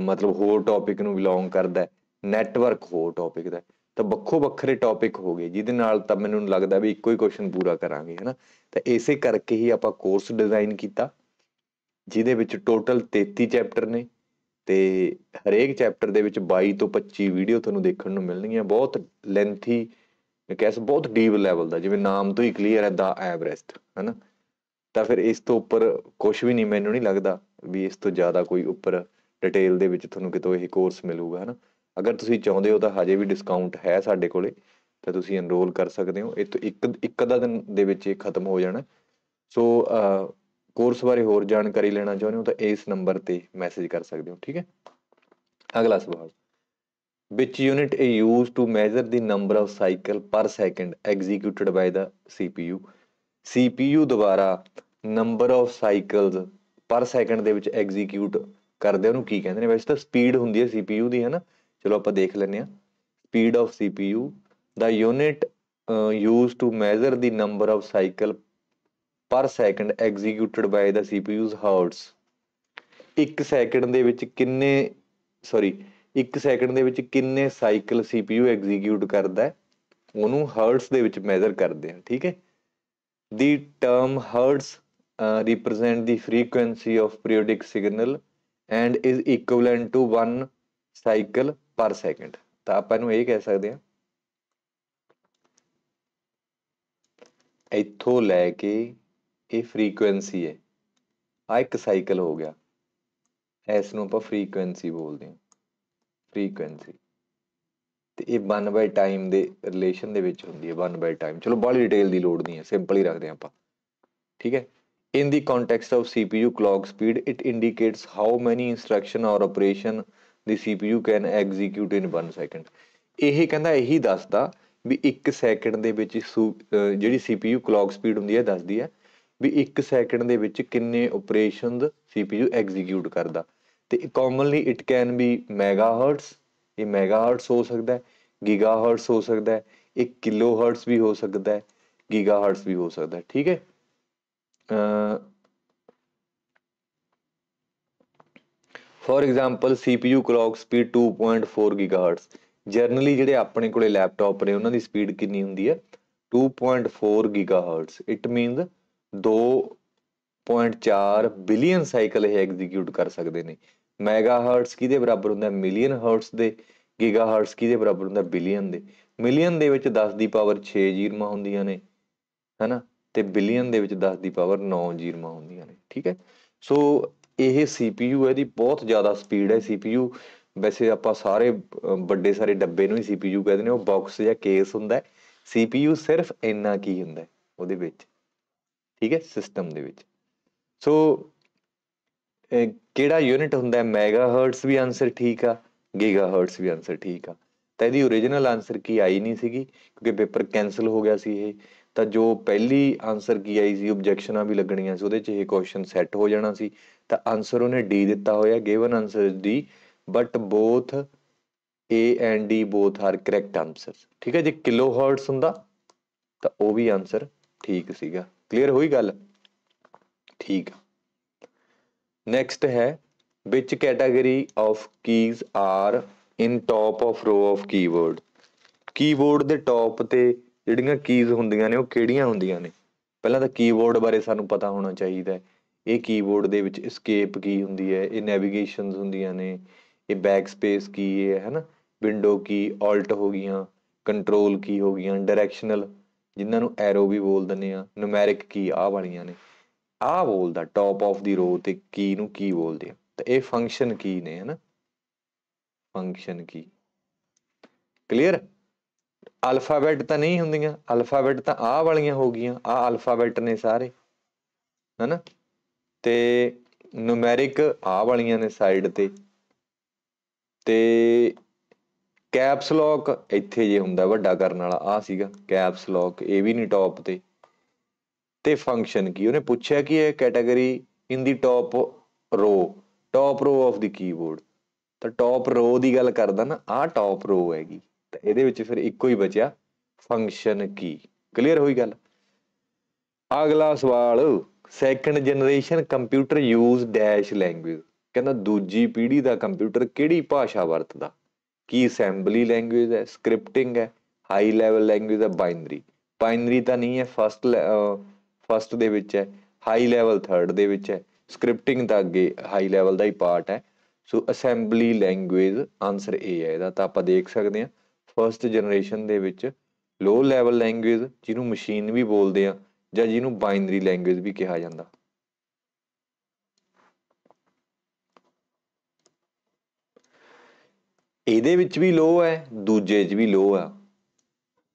ਮਤਲਬ ਹੋਰ ਟੌਪਿਕ ਨੂੰ ਬਿਲੋਂਗ ਕਰਦਾ ਹੈ ਨੈਟਵਰਕ ਹੋ ਟੌਪਿਕ ਦਾ ਤਾਂ ਵੱਖੋ ਵੱਖਰੇ ਟੌਪਿਕ ਹੋ ਗਏ ਜਿਹਦੇ ਨਾਲ ਤਾਂ ਮੈਨੂੰ ਲੱਗਦਾ ਵੀ ਇੱਕੋ ਹੀ ਕੁਐਸਚਨ ਪੂਰਾ ਕਰਾਂਗੇ ਹਨਾ ਤਾਂ ਇਸੇ ਕਰਕੇ ਹੀ ਆਪਾਂ ਕੋਰਸ ਡਿਜ਼ਾਈਨ ਕੀਤਾ ਜਿਹਦੇ ਵਿੱਚ ਟੋਟਲ 33 ਚੈਪਟਰ ਨੇ ਤੇ ਹਰੇਕ ਚੈਪਟਰ ਦੇ ਵਿੱਚ 22 ਤੋਂ 25 ਵੀਡੀਓ ਤੁਹਾਨੂੰ ਦੇਖਣ ਨੂੰ ਮਿਲਣਗੀਆਂ ਬਹੁਤ ਲੈਂਥੀ ਸੋ ਬਹੁਤ ਡੀਪ ਲੈਵਲ ਦਾ ਜਿਵੇਂ ਨਾਮ ਤੋਂ ਹੀ ਕਲੀਅਰ ਹੈ ਦਾ ਐਵਰੈਸਟ ਹਨਾ ਤਾਂ ਫਿਰ ਇਸ ਤੋਂ ਉੱਪਰ ਕੁਝ ਵੀ ਨਹੀਂ ਮੈਨੂੰ ਨਹੀਂ ਲੱਗਦਾ ਵੀ ਇਸ ਤੋਂ ਜ਼ਿਆਦਾ ਕੋਈ ਉੱਪਰ ਡਿਟੇਲ ਦੇ ਵਿੱਚ ਤੁਹਾਨੂੰ ਕਿਤੋਂ ਇਹ ਕੋਰਸ ਮਿਲੂਗਾ ਹਨਾ ਅਗਰ ਤੁਸੀਂ ਚਾਹੁੰਦੇ ਹੋ ਤਾਂ ਹਜੇ ਵੀ ਡਿਸਕਾਊਂਟ ਹੈ ਸਾਡੇ ਕੋਲੇ ਤਾਂ ਤੁਸੀਂ ਐਨਰੋਲ ਕਰ ਸਕਦੇ ਹੋ ਇਹ ਤੋਂ ਇੱਕ ਇੱਕ ਅੱਧਾ ਦਿਨ ਦੇ ਵਿੱਚ ਇਹ ਖਤਮ ਹੋ ਜਾਣਾ ਸੋ ਕੋਰਸ ਬਾਰੇ ਹੋਰ ਜਾਣਕਾਰੀ ਲੈਣਾ ਚਾਹੁੰਦੇ ਹੋ ਤਾਂ ਇਸ ਨੰਬਰ ਤੇ ਮੈਸੇਜ ਕਰ ਸਕਦੇ ਹੋ ਠੀਕ ਹੈ ਅਗਲਾ ਸਵਾਲ which unit is use to measure the number of cycle per second executed by the CPU CPU ਦੁਆਰਾ number of cycles per second ਦੇ ਵਿੱਚ ਐਗਜ਼ੀਕਿਊਟ ਕਰਦੇ ਉਹਨੂੰ ਕੀ ਕਹਿੰਦੇ ਨੇ ਵੈਸੇ ਤਾਂ ਸਪੀਡ ਹੁੰਦੀ ਹੈ ਸੀਪੀਯੂ ਦੀ ਹੈ ਨਾ ਚਲੋ ਆਪਾਂ ਦੇਖ ਲੈਂਦੇ ਆ ਸਪੀਡ ਆਫ CPU ਦਾ unit use to measure the number of cycle per second executed by the CPU's hertz 1 second ਦੇ ਵਿੱਚ ਕਿੰਨੇ ਸੌਰੀ 1 ਸੈਕਿੰਡ ਦੇ ਵਿੱਚ ਕਿੰਨੇ ਸਾਈਕਲ CPU ਐਗਜ਼ੀਕਿਊਟ ਕਰਦਾ ਹੈ ਉਹਨੂੰ ਹਰਟਸ ਦੇ ਵਿੱਚ ਮੈਜ਼ਰ ਕਰਦੇ ਹਾਂ ਠੀਕ ਹੈ the term hertz represent the frequency of periodic signal and is equivalent to 1 cycle per second ਤਾਂ ਆਪਾਂ ਇਹਨੂੰ ਇਹ ਕਹਿ ਸਕਦੇ ਹਾਂ ਇੱਥੋਂ ਲੈ ਕੇ ਇਹ ਫ੍ਰੀਕੁਐਂਸੀ ਹੈ ਆ ਇੱਕ ਸਾਈਕਲ ਹੋ ਗਿਆ ਇਸ ਨੂੰ ਆਪਾਂ ਫ੍ਰੀਕੁਐਂਸੀ ਬੋਲਦੇ ਹਾਂ ਫ੍ਰੀਕੁਐਂਸੀ ਤੇ ਇਹ 1 ਬਾਈ ਟਾਈਮ ਦੇ ਰਿਲੇਸ਼ਨ ਦੇ ਵਿੱਚ ਹੁੰਦੀ ਹੈ 1 ਬਾਈ ਟਾਈਮ ਚਲੋ ਬਾਲੀ ਡਿਟੇਲ ਦੀ ਲੋੜ ਨਹੀਂ ਹੈ ਸਿੰਪਲ ਹੀ ਰੱਖਦੇ ਹਾਂ ਆਪਾਂ ਠੀਕ ਹੈ in the context of CPU clock speed it indicates how many instruction or operation the CPU can execute in 1 second ਇਹ ਕਹਿੰਦਾ ਇਹੀ ਦੱਸਦਾ ਵੀ 1 ਸੈਕਿੰਡ ਦੇ ਵਿੱਚ ਜਿਹੜੀ CPU ਕਲੌਕ ਸਪੀਡ ਹੁੰਦੀ ਹੈ ਦੱਸਦੀ ਹੈ ਵੀ 1 ਸੈਕਿੰਡ ਦੇ ਵਿੱਚ ਕਿੰਨੇ ਆਪਰੇਸ਼ਨਸ CPU ਐਗਜ਼ੀਕਿਊਟ ਕਰਦਾ ਤੇ commonly it can be megahertz ਇਹ ਮੈਗਾਹਰਟਸ ਹੋ ਸਕਦਾ ਹੈ ਗੀਗਾਹਰਟਸ ਹੋ ਸਕਦਾ ਹੈ ਇਹ ਕਿਲੋਹਰਟਸ ਵੀ ਹੋ ਸਕਦਾ ਹੈ ਗੀਗਾਹਰਟਸ ਵੀ ਹੋ ਸਕਦਾ ਹੈ ਠੀਕ ਹੈ for example CPU clock speed 2.4 gigahertz generally ਜਿਹੜੇ ਆਪਣੇ ਕੋਲੇ ਲੈਪਟਾਪ ਨੇ ਉਹਨਾਂ ਦੀ ਸਪੀਡ ਕਿੰਨੀ ਹੁੰਦੀ ਹੈ 2.4 gigahertz it means 2.4 billion cycle ਇਹ ਐਗਜ਼ੀਕਿਊਟ ਕਰ ਸਕਦੇ ਨੇ ਮੈਗਾਹਰਟਸ ਕਿਹਦੇ ਬਰਾਬਰ ਹੁੰਦਾ ਮਿਲੀਅਨ ਹਰਟਸ ਦੇ ਗੀਗਾਹਰਟਸ ਕਿਹਦੇ ਬਰਾਬਰ ਹੁੰਦਾ ਬਿਲੀਅਨ ਦੇ ਮਿਲੀਅਨ ਦੇ ਵਿੱਚ 10 ਦੀ ਪਾਵਰ 6 ਜ਼ੀਰਮਾ ਹੁੰਦੀਆਂ ਨੇ ਹੈਨਾ ਤੇ ਬਿਲੀਅਨ ਦੇ ਵਿੱਚ 10 ਦੀ ਪਾਵਰ 9 ਜ਼ੀਰਮਾ ਹੁੰਦੀਆਂ ਨੇ ਠੀਕ ਹੈ ਸੋ ਇਹ CPU ਇਹਦੀ ਬਹੁਤ ਜ਼ਿਆਦਾ ਸਪੀਡ ਹੈ CPU ਵੈਸੇ ਆਪਾਂ ਸਾਰੇ ਵੱਡੇ ਸਾਰੇ ਡੱਬੇ ਨੂੰ ਹੀ CPU ਕਹਿੰਦੇ ਨੇ ਉਹ ਬਾਕਸ ਜਾਂ ਕੇਸ ਹੁੰਦਾ CPU ਸਿਰਫ ਇੰਨਾ ਕੀ ਹੁੰਦਾ ਹੈ ਉਹਦੇ ਵਿੱਚ ਠੀਕ ਹੈ ਸਿਸਟਮ ਦੇ ਵਿੱਚ ਸੋ ਕਿਹੜਾ ਯੂਨਿਟ ਹੁੰਦਾ ਹੈ ਮੈਗਾਹਰਟਸ ਵੀ ਆਨਸਰ ਠੀਕ ਆ ਗੀਗਾਹਰਟਸ ਵੀ ਆਨਸਰ ਠੀਕ ਆ ਤਾਂ ਇਹਦੀ origignal ਆਨਸਰ ਕੀ ਆਈ ਨਹੀਂ ਸੀਗੀ ਕਿਉਂਕਿ ਪੇਪਰ ਕੈਨਸਲ ਹੋ ਗਿਆ ਸੀ ਇਹ ਤਾਂ ਜੋ ਪਹਿਲੀ ਆਨਸਰ ਕੀ ਆਈ ਸੀ ਆਬਜੈਕਸ਼ਨਾਂ ਵੀ ਲੱਗਣੀਆਂ ਸੀ ਉਹਦੇ 'ਚ ਇਹ ਕੁਐਸਚਨ ਸੈੱਟ ਹੋ ਜਾਣਾ ਸੀ ਤਾਂ ਆਨਸਰ ਉਹਨੇ ਡੀ ਦਿੱਤਾ ਹੋਇਆ given answer D but both A and D both are correct answers ਠੀਕ ਹੈ ਜੇ ਕਿਲੋਹਰਟਸ ਹੁੰਦਾ ਤਾਂ ਉਹ ਵੀ ਆਨਸਰ ਠੀਕ ਸੀਗਾ ਕਲੀਅਰ ਹੋਈ ਗੱਲ ਠੀਕ ਨੈਕਸਟ ਹੈ which category of keys are in top of row of keyword keyboard ਦੇ ਟੌਪ ਤੇ ਜਿਹੜੀਆਂ ਕੀਜ਼ ਹੁੰਦੀਆਂ ਨੇ ਉਹ ਕਿਹੜੀਆਂ ਹੁੰਦੀਆਂ ਨੇ ਪਹਿਲਾਂ ਤਾਂ ਕੀਬੋਰਡ ਬਾਰੇ ਸਾਨੂੰ ਪਤਾ ਹੋਣਾ ਚਾਹੀਦਾ ਹੈ ਇਹ ਕੀਬੋਰਡ ਦੇ ਵਿੱਚ ਐਸਕੇਪ ਕੀ ਹੁੰਦੀ ਹੈ ਇਹ ਨੈਵੀਗੇਸ਼ਨਸ ਹੁੰਦੀਆਂ ਨੇ ਇਹ ਬੈਕ ਸਪੇਸ ਕੀ ਹੈ ਹੈਨਾ ਵਿੰਡੋ ਕੀ ਆਲਟ ਹੋ ਗਈਆਂ ਕੰਟਰੋਲ ਕੀ ਹੋ ਗਈਆਂ ਡਾਇਰੈਕਸ਼ਨਲ ਜਿਨ੍ਹਾਂ ਨੂੰ ਐਰੋ ਵੀ ਬੋਲ ਦਿੰਦੇ ਆ ਨੂਮੈਰਿਕ ਕੀ ਆ ਵਾਲੀਆਂ ਨੇ ਆ ਬੋਲਦਾ ਟਾਪ ਆਫ ਦੀ ਰੋ ਤੇ ਕੀ ਨੂੰ ਕੀ ਬੋਲਦੇ ਆ ਤਾਂ ਇਹ ਫੰਕਸ਼ਨ ਕੀ ਨੇ ਹੈਨਾ ਫੰਕਸ਼ਨ ਕੀ ਕਲੀਅਰ ਅਲਫਾਬੈਟ ਤਾਂ ਨਹੀਂ ਹੁੰਦੀਆਂ ਅਲਫਾਬੈਟ ਤਾਂ ਆਹ ਵਾਲੀਆਂ ਹੋ ਗਈਆਂ ਆ ਅਲਫਾਬੈਟ ਨੇ ਸਾਰੇ ਹਨਾ ਤੇ ਨੂਮੈਰਿਕ ਆਹ ਵਾਲੀਆਂ ਨੇ ਸਾਈਡ ਤੇ ਤੇ ਕੈਪਸ ਲੌਕ ਇੱਥੇ ਜੇ ਹੁੰਦਾ ਵੱਡਾ ਕਰਨ ਵਾਲਾ ਆ ਸੀਗਾ ਕੈਪਸ ਲੌਕ ਇਹ ਵੀ ਨਹੀਂ ਟੌਪ ਤੇ ਤੇ ਫੰਕਸ਼ਨ ਕੀ ਉਹਨੇ ਪੁੱਛਿਆ ਕਿ ਇਹ category in the top row top row of the keyboard ਤਾਂ ਟੌਪ ਰੋ ਦੀ ਗੱਲ ਕਰਦਾ ਨਾ ਆ ਟੌਪ ਰੋ ਹੈਗੀ ਤਾਂ ਇਹਦੇ ਵਿੱਚ ਫਿਰ ਇੱਕੋ ਹੀ ਬਚਿਆ ਫੰਕਸ਼ਨ ਕੀ ਕਲੀਅਰ ਹੋਈ ਗੱਲ ਅਗਲਾ ਸਵਾਲ second generation computer use dash language ਕਹਿੰਦਾ ਦੂਜੀ ਪੀੜ੍ਹੀ ਦਾ ਕੰਪਿਊਟਰ ਕਿਹੜੀ ਭਾਸ਼ਾ ਵਰਤਦਾ ਕੀ ਅਸੈਂਬਲੀ ਲੈਂਗੁਏਜ ਹੈ ਸਕ੍ਰਿਪਟਿੰਗ ਹੈ ਹਾਈ ਲੈਵਲ ਲੈਂਗੁਏਜ ਹੈ ਬਾਈਨਰੀ ਬਾਈਨਰੀ ਤਾਂ ਨਹੀਂ ਹੈ ਫਸਟ ਫਸਟ ਦੇ ਵਿੱਚ ਹੈ ਹਾਈ ਲੈਵਲ ਥਰਡ ਦੇ ਵਿੱਚ ਹੈ ਸਕ੍ਰਿਪਟਿੰਗ ਤਾਂ ਅੱਗੇ ਹਾਈ ਲੈਵਲ ਦਾ ਹੀ ਪਾਰਟ ਹੈ so assembly language answer A ਹੈ ਇਹਦਾ ਤਾਂ ਆਪਾਂ ਦੇਖ ਸਕਦੇ ਹਾਂ ਫਰਸਟ ਜਨਰੇਸ਼ਨ ਦੇ ਵਿੱਚ ਲੋ ਲੈਵਲ ਲੈਂਗੁਏਜ ਜਿਹਨੂੰ ਮਸ਼ੀਨ ਵੀ ਬੋਲਦੇ ਆ ਜਾਂ ਜਿਹਨੂੰ ਬਾਈਨਰੀ ਲੈਂਗੁਏਜ ਵੀ ਕਿਹਾ ਜਾਂਦਾ ਇਹਦੇ ਵਿੱਚ ਵੀ ਲੋ ਹੈ ਦੂਜੇ 'ਚ ਵੀ ਲੋ ਆ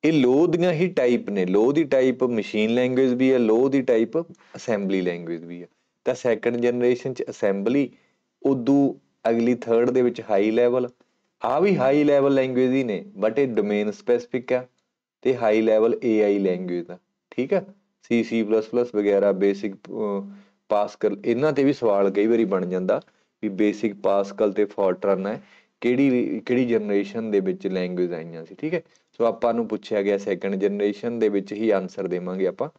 ਇਹ ਲੋ ਦੀਆਂ ਹੀ ਟਾਈਪ ਨੇ ਲੋ ਦੀ ਟਾਈਪ ਮਸ਼ੀਨ ਲੈਂਗੁਏਜ ਵੀ ਹੈ ਲੋ ਦੀ ਟਾਈਪ ਅਸੈਂਬਲੀ ਲੈਂਗੁਏਜ ਵੀ ਹੈ ਤਾਂ ਸੈਕੰਡ ਜਨਰੇਸ਼ਨ 'ਚ ਅਸੈਂਬਲੀ ਉਦੋਂ ਅਗਲੀ ਥਰਡ ਦੇ ਵਿੱਚ ਹਾਈ ਲੈਵਲ ਆ ਵੀ ਹਾਈ ਲੈਵਲ ਲੈਂਗੁਏਜ ਹੀ ਨੇ ਬਟ ਇਹ ਡੋਮੇਨ ਸਪੈਸਿਫਿਕ ਆ ਤੇ ਹਾਈ ਲੈਵਲ AI ਲੈਂਗੁਏਜ ਦਾ ਠੀਕ ਆ C C++ ਵਗੈਰਾ ਬੇਸਿਕ ਪਾਸਕਲ ਇਹਨਾਂ ਤੇ ਵੀ ਸਵਾਲ ਕਈ ਵਾਰੀ ਬਣ ਜਾਂਦਾ ਵੀ ਬੇਸਿਕ ਪਾਸਕਲ ਤੇ ਫੋਰਟਰਨ ਹੈ ਕਿਹੜੀ ਕਿਹੜੀ ਜਨਰੇਸ਼ਨ ਦੇ ਵਿੱਚ ਲੈਂਗੁਏਜ ਆਈਆਂ ਸੀ ਠੀਕ ਹੈ ਸੋ ਆਪਾਂ ਨੂੰ ਪੁੱਛਿਆ ਗਿਆ ਸੈਕੰਡ ਜਨਰੇਸ਼ਨ ਦੇ ਵਿੱਚ ਹੀ ਆਨਸਰ ਦੇਵਾਂਗੇ ਆਪਾਂ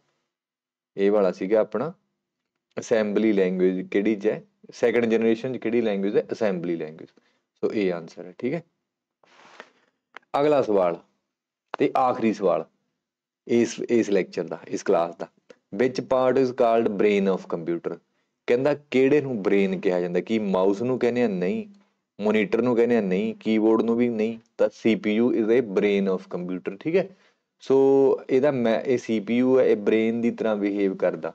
ਇਹ ਵਾਲਾ ਸੀਗਾ ਆਪਣਾ ਅਸੈਂਬਲੀ ਲੈਂਗੁਏਜ ਕਿਹੜੀ ਹੈ ਸੈਕੰਡ ਜਨਰੇਸ਼ਨ ਚ ਕਿਹੜੀ ਲੈਂਗੁਏਜ ਹੈ ਅਸੈਂਬਲੀ ਲੈਂਗੁਏਜ ਸੋ ਇਹ ਆਨਸਰ ਹੈ ਠੀਕ ਹੈ ਅਗਲਾ ਸਵਾਲ ਤੇ ਆਖਰੀ ਸਵਾਲ ਇਸ ਇਸ ਲੈਕਚਰ ਦਾ ਇਸ ਕਲਾਸ ਦਾ which part is called brain of computer ਕਹਿੰਦਾ ਕਿਹੜੇ ਨੂੰ ਬ੍ਰੇਨ ਕਿਹਾ ਜਾਂਦਾ ਕੀ ਮਾਊਸ ਨੂੰ ਕਹਿੰਦੇ ਆ ਨਹੀਂ ਮੋਨੀਟਰ ਨੂੰ ਕਹਿੰਦੇ ਆ ਨਹੀਂ ਕੀਬੋਰਡ ਨੂੰ ਵੀ ਨਹੀਂ ਤਾਂ CPU is a brain of computer ਠੀਕ ਹੈ ਸੋ ਇਹਦਾ ਮੈਂ ਇਹ CPU ਹੈ ਇਹ ਬ੍ਰੇਨ ਦੀ ਤਰ੍ਹਾਂ ਬਿਹੇਵ ਕਰਦਾ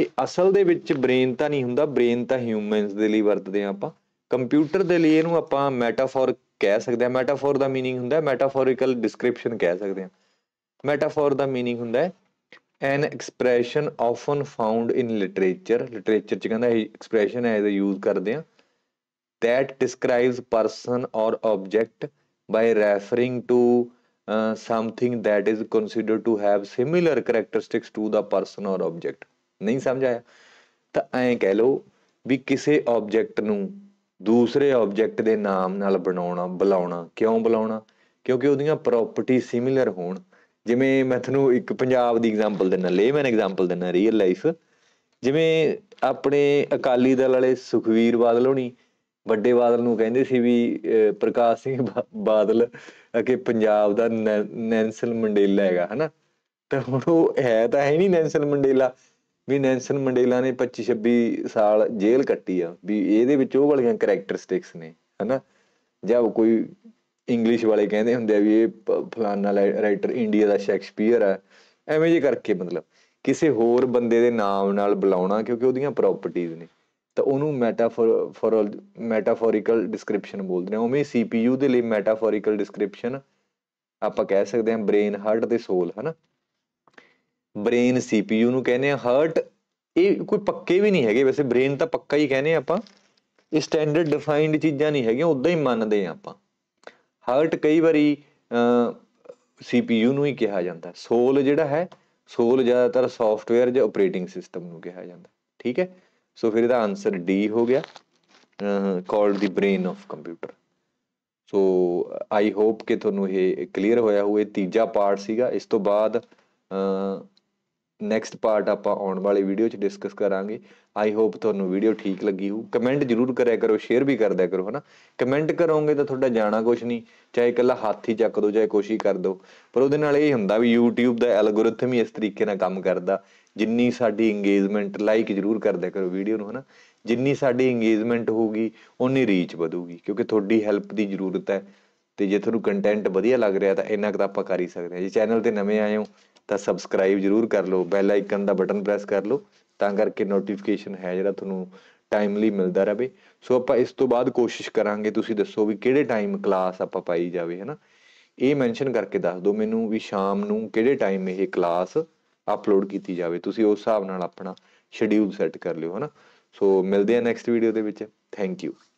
ਇਹ ਅਸਲ ਦੇ ਵਿੱਚ ਬ੍ਰੇਨ ਤਾਂ ਨਹੀਂ ਹੁੰਦਾ ਬ੍ਰੇਨ ਤਾਂ ਹਿਊਮਨਸ ਦੇ ਲਈ ਵਰਤਦੇ ਆ ਆਪਾਂ ਕੰਪਿਊਟਰ ਦੇ ਲਈ ਇਹਨੂੰ ਆਪਾਂ ਮੈਟਾਫੋਰ ਕਹਿ ਸਕਦੇ ਹਾਂ ਮੈਟਾਫੋਰ ਦਾ मीनिंग ਹੁੰਦਾ ਹੈ ਮੈਟਾਫੋਰਿਕਲ ਡਿਸਕ੍ਰਿਪਸ਼ਨ ਕਹਿ ਸਕਦੇ ਹਾਂ ਮੈਟਾਫੋਰ ਦਾ मीनिंग ਹੁੰਦਾ ਹੈ an expression often found in literature literature ਚ ਕਹਿੰਦਾ ਇਹ ਐਕਸਪ੍ਰੈਸ਼ਨ ਐਜ਼ ਅ ਯੂਜ਼ ਕਰਦੇ ਆ that describes person or object by referring to something that is consider to have similar characteristics to the person or object ਨਹੀਂ ਸਮਝ ਆਇਆ ਤਾਂ ਐਂ ਕਹਿ ਲਓ ਵੀ ਕਿਸੇ ਆਬਜੈਕਟ ਨੂੰ ਦੂਸਰੇ ਆਬਜੈਕਟ ਦੇ ਨਾਮ ਨਾਲ ਬਣਾਉਣਾ ਬੁਲਾਉਣਾ ਕਿਉਂ ਬੁਲਾਉਣਾ ਕਿਉਂਕਿ ਉਹਦੀਆਂ ਪ੍ਰਾਪਰਟੀ ਸਿਮਿਲਰ ਹੋਣ ਜਿਵੇਂ ਮੈਂ ਤੁਹਾਨੂੰ ਇੱਕ ਪੰਜਾਬ ਦੀ ਐਗਜ਼ਾਮਪਲ ਲੈ ਲੇਮਨ ਐਗਜ਼ਾਮਪਲ ਦਿੰਨਾ ਰੀਅਲ ਲਾਈਫ ਜਿਵੇਂ ਆਪਣੇ ਅਕਾਲੀ ਦਲ ਵਾਲੇ ਸੁਖਵੀਰ ਬਾਦਲ ਹੋਣੀ ਵੱਡੇ ਬਾਦਲ ਨੂੰ ਕਹਿੰਦੇ ਸੀ ਵੀ ਪ੍ਰਕਾਸ਼ ਸਿੰਘ ਬਾਦਲ ਕਿ ਪੰਜਾਬ ਦਾ ਨੈਨਸਲ ਮੰਡੇਲਾ ਹੈਗਾ ਹਨਾ ਤਾਂ ਹੁਣ ਉਹ ਹੈ ਤਾਂ ਹੈ ਨਹੀਂ ਨੈਨਸਲ ਮੰਡੇਲਾ ਵੀ ਨੈਨਸਨ ਮੰਡੇਲਾ ਨੇ 25 26 ਸਾਲ ਜੇਲ੍ਹ ਕੱਟੀ ਆ ਵੀ ਇਹਦੇ ਵਿੱਚ ਉਹ ਵਾਲੀਆਂ ਕੈਰੈਕਟਰਿਸਟਿਕਸ ਨੇ ਹਨਾ ਜਾਂ ਕੋਈ ਇੰਗਲਿਸ਼ ਵਾਲੇ ਕਹਿੰਦੇ ਹੁੰਦੇ ਆ ਵੀ ਇਹ ਫਲਾਨਾ ਰਾਈਟਰ ਇੰਡੀਆ ਦਾ ਸ਼ੈਕਸਪੀਅਰ ਆ ਐਵੇਂ ਜੇ ਕਰਕੇ ਮਤਲਬ ਕਿਸੇ ਹੋਰ ਬੰਦੇ ਦੇ ਨਾਮ ਨਾਲ ਬੁਲਾਉਣਾ ਕਿਉਂਕਿ ਉਹਦੀਆਂ ਪ੍ਰਾਪਰਟੀਆਂ ਨੇ ਤਾਂ ਉਹਨੂੰ ਮੈਟਾਫੋਰ ਮੈਟਾਫੋਰਿਕਲ ਡਿਸਕ੍ਰਿਪਸ਼ਨ ਬੋਲਦੇ ਨੇ ਉਵੇਂ ਸੀਪੀਯੂ ਦੇ ਲਈ ਮੈਟਾਫੋਰਿਕਲ ਡਿਸਕ੍ਰਿਪਸ਼ਨ ਆਪਾਂ ਕਹਿ ਸਕਦੇ ਹਾਂ ਬ੍ਰੇਨ ਹਾਰਟ ਤੇ ਸੋਲ ਹਨਾ ਬ੍ਰੇਨ CPU ਨੂੰ ਕਹਿੰਦੇ ਆ ਹਰਟ ਇਹ ਕੋਈ ਪੱਕੇ ਵੀ ਨਹੀਂ ਹੈਗੇ ਵੈਸੇ ਬ੍ਰੇਨ ਤਾਂ ਪੱਕਾ ਹੀ ਕਹਿੰਦੇ ਆਪਾਂ ਇਹ ਸਟੈਂਡਰਡ ਡਿਫਾਈਨਡ ਚੀਜ਼ਾਂ ਨਹੀਂ ਹੈਗੀਆਂ ਉਦਾਂ ਹੀ ਮੰਨਦੇ ਆ ਆਪਾਂ ਹਰਟ ਕਈ ਵਾਰੀ CPU ਨੂੰ ਹੀ ਕਿਹਾ ਜਾਂਦਾ ਸੋਲ ਜਿਹੜਾ ਹੈ ਸੋਲ ਜ਼ਿਆਦਾਤਰ ਸੌਫਟਵੇਅਰ ਜਾਂ ਆਪਰੇਟਿੰਗ ਸਿਸਟਮ ਨੂੰ ਕਿਹਾ ਜਾਂਦਾ ਠੀਕ ਹੈ ਸੋ ਫਿਰ ਇਹਦਾ ਆਨਸਰ ਡੀ ਹੋ ਗਿਆ called the brain of computer so I hope ਕਿ ਤੁਹਾਨੂੰ ਇਹ ਕਲੀਅਰ ਹੋਇਆ ਹੋਵੇ ਤੀਜਾ ਪਾਰਟ ਸੀਗਾ ਇਸ ਤੋਂ ਬਾਅਦ ਨੈਕਸਟ ਪਾਰਟ ਆਪਾਂ ਆਉਣ ਵਾਲੀ ਵੀਡੀਓ 'ਚ ਡਿਸਕਸ ਕਰਾਂਗੇ ਆਈ ਹੋਪ ਤੁਹਾਨੂੰ ਵੀਡੀਓ ਠੀਕ ਲੱਗੀ ਹੋ ਕਮੈਂਟ ਜਰੂਰ ਕਰਿਆ ਕਰੋ ਸ਼ੇਅਰ ਵੀ ਕਰਦਿਆ ਕਰੋ ਹਨਾ ਕਮੈਂਟ ਕਰੋਗੇ ਤਾਂ ਤੁਹਾਡਾ ਜਾਣਾ ਕੁਝ ਨਹੀਂ ਚਾਹੇ ਇਕੱਲਾ ਹੱਥ ਹੀ ਚੱਕ ਦੋ ਚਾਹੇ ਕੋਸ਼ਿਸ਼ ਕਰ ਦੋ ਪਰ ਉਹਦੇ ਨਾਲ ਇਹ ਹੁੰਦਾ ਵੀ YouTube ਦਾ ਐਲਗੋਰਿਥਮ ਹੀ ਇਸ ਤਰੀਕੇ ਨਾਲ ਕੰਮ ਕਰਦਾ ਜਿੰਨੀ ਸਾਡੀ ਇੰਗੇਜਮੈਂਟ ਲਾਈਕ ਜਰੂਰ ਕਰਦਿਆ ਕਰੋ ਵੀਡੀਓ ਨੂੰ ਹਨਾ ਜਿੰਨੀ ਸਾਡੀ ਇੰਗੇਜਮੈਂਟ ਹੋਊਗੀ ਓਨੀ ਰੀਚ ਵਧੂਗੀ ਕਿਉਂਕਿ ਤੁਹਾਡੀ ਹੈਲਪ ਦੀ ਜ਼ਰੂਰਤ ਹੈ ਤੇ ਜੇ ਤੁਹਾਨੂੰ ਕੰਟੈਂਟ ਵਧੀਆ ਲੱਗ ਰਿਹਾ ਤਾਂ ਇੰਨਾ ਕੁ ਤਾਂ ਆਪਾਂ ਕਰ ਹੀ ਸਕਦੇ ਹਾਂ ਜੇ ਚੈਨਲ ਤੇ ਨਵੇਂ ਆਏ ਹੋ ਤਾਂ ਸਬਸਕ੍ਰਾਈਬ ਜਰੂਰ ਕਰ ਲਓ ਬੈਲ ਆਈਕਨ ਦਾ ਬਟਨ ਪ੍ਰੈਸ ਕਰ ਲਓ ਤਾਂ ਕਰਕੇ ਨੋਟੀਫਿਕੇਸ਼ਨ ਹੈ ਜਿਹੜਾ ਤੁਹਾਨੂੰ ਟਾਈਮਲੀ ਮਿਲਦਾ ਰਹੇ ਸੋ ਆਪਾਂ ਇਸ ਤੋਂ ਬਾਅਦ ਕੋਸ਼ਿਸ਼ ਕਰਾਂਗੇ ਤੁਸੀਂ ਦੱਸੋ ਵੀ ਕਿਹੜੇ ਟਾਈਮ ਕਲਾਸ ਆਪਾਂ ਪਾਈ ਜਾਵੇ ਹੈਨਾ ਇਹ ਮੈਂਸ਼ਨ ਕਰਕੇ ਦੱਸ ਦਿਓ ਮੈਨੂੰ ਵੀ ਸ਼ਾਮ ਨੂੰ ਕਿਹੜੇ ਟਾਈਮ ਇਹ ਕਲਾਸ ਅਪਲੋਡ ਕੀਤੀ ਜਾਵੇ ਤੁਸੀਂ ਉਸ ਹਿਸਾਬ ਨਾਲ ਆਪਣਾ ਸ਼ਡਿਊਲ ਸੈੱਟ ਕਰ ਲਿਓ ਹੈਨਾ ਸੋ ਮਿਲਦੇ ਆ ਨੈਕਸਟ ਵੀਡੀਓ ਦੇ ਵਿੱਚ ਥੈਂਕ ਯੂ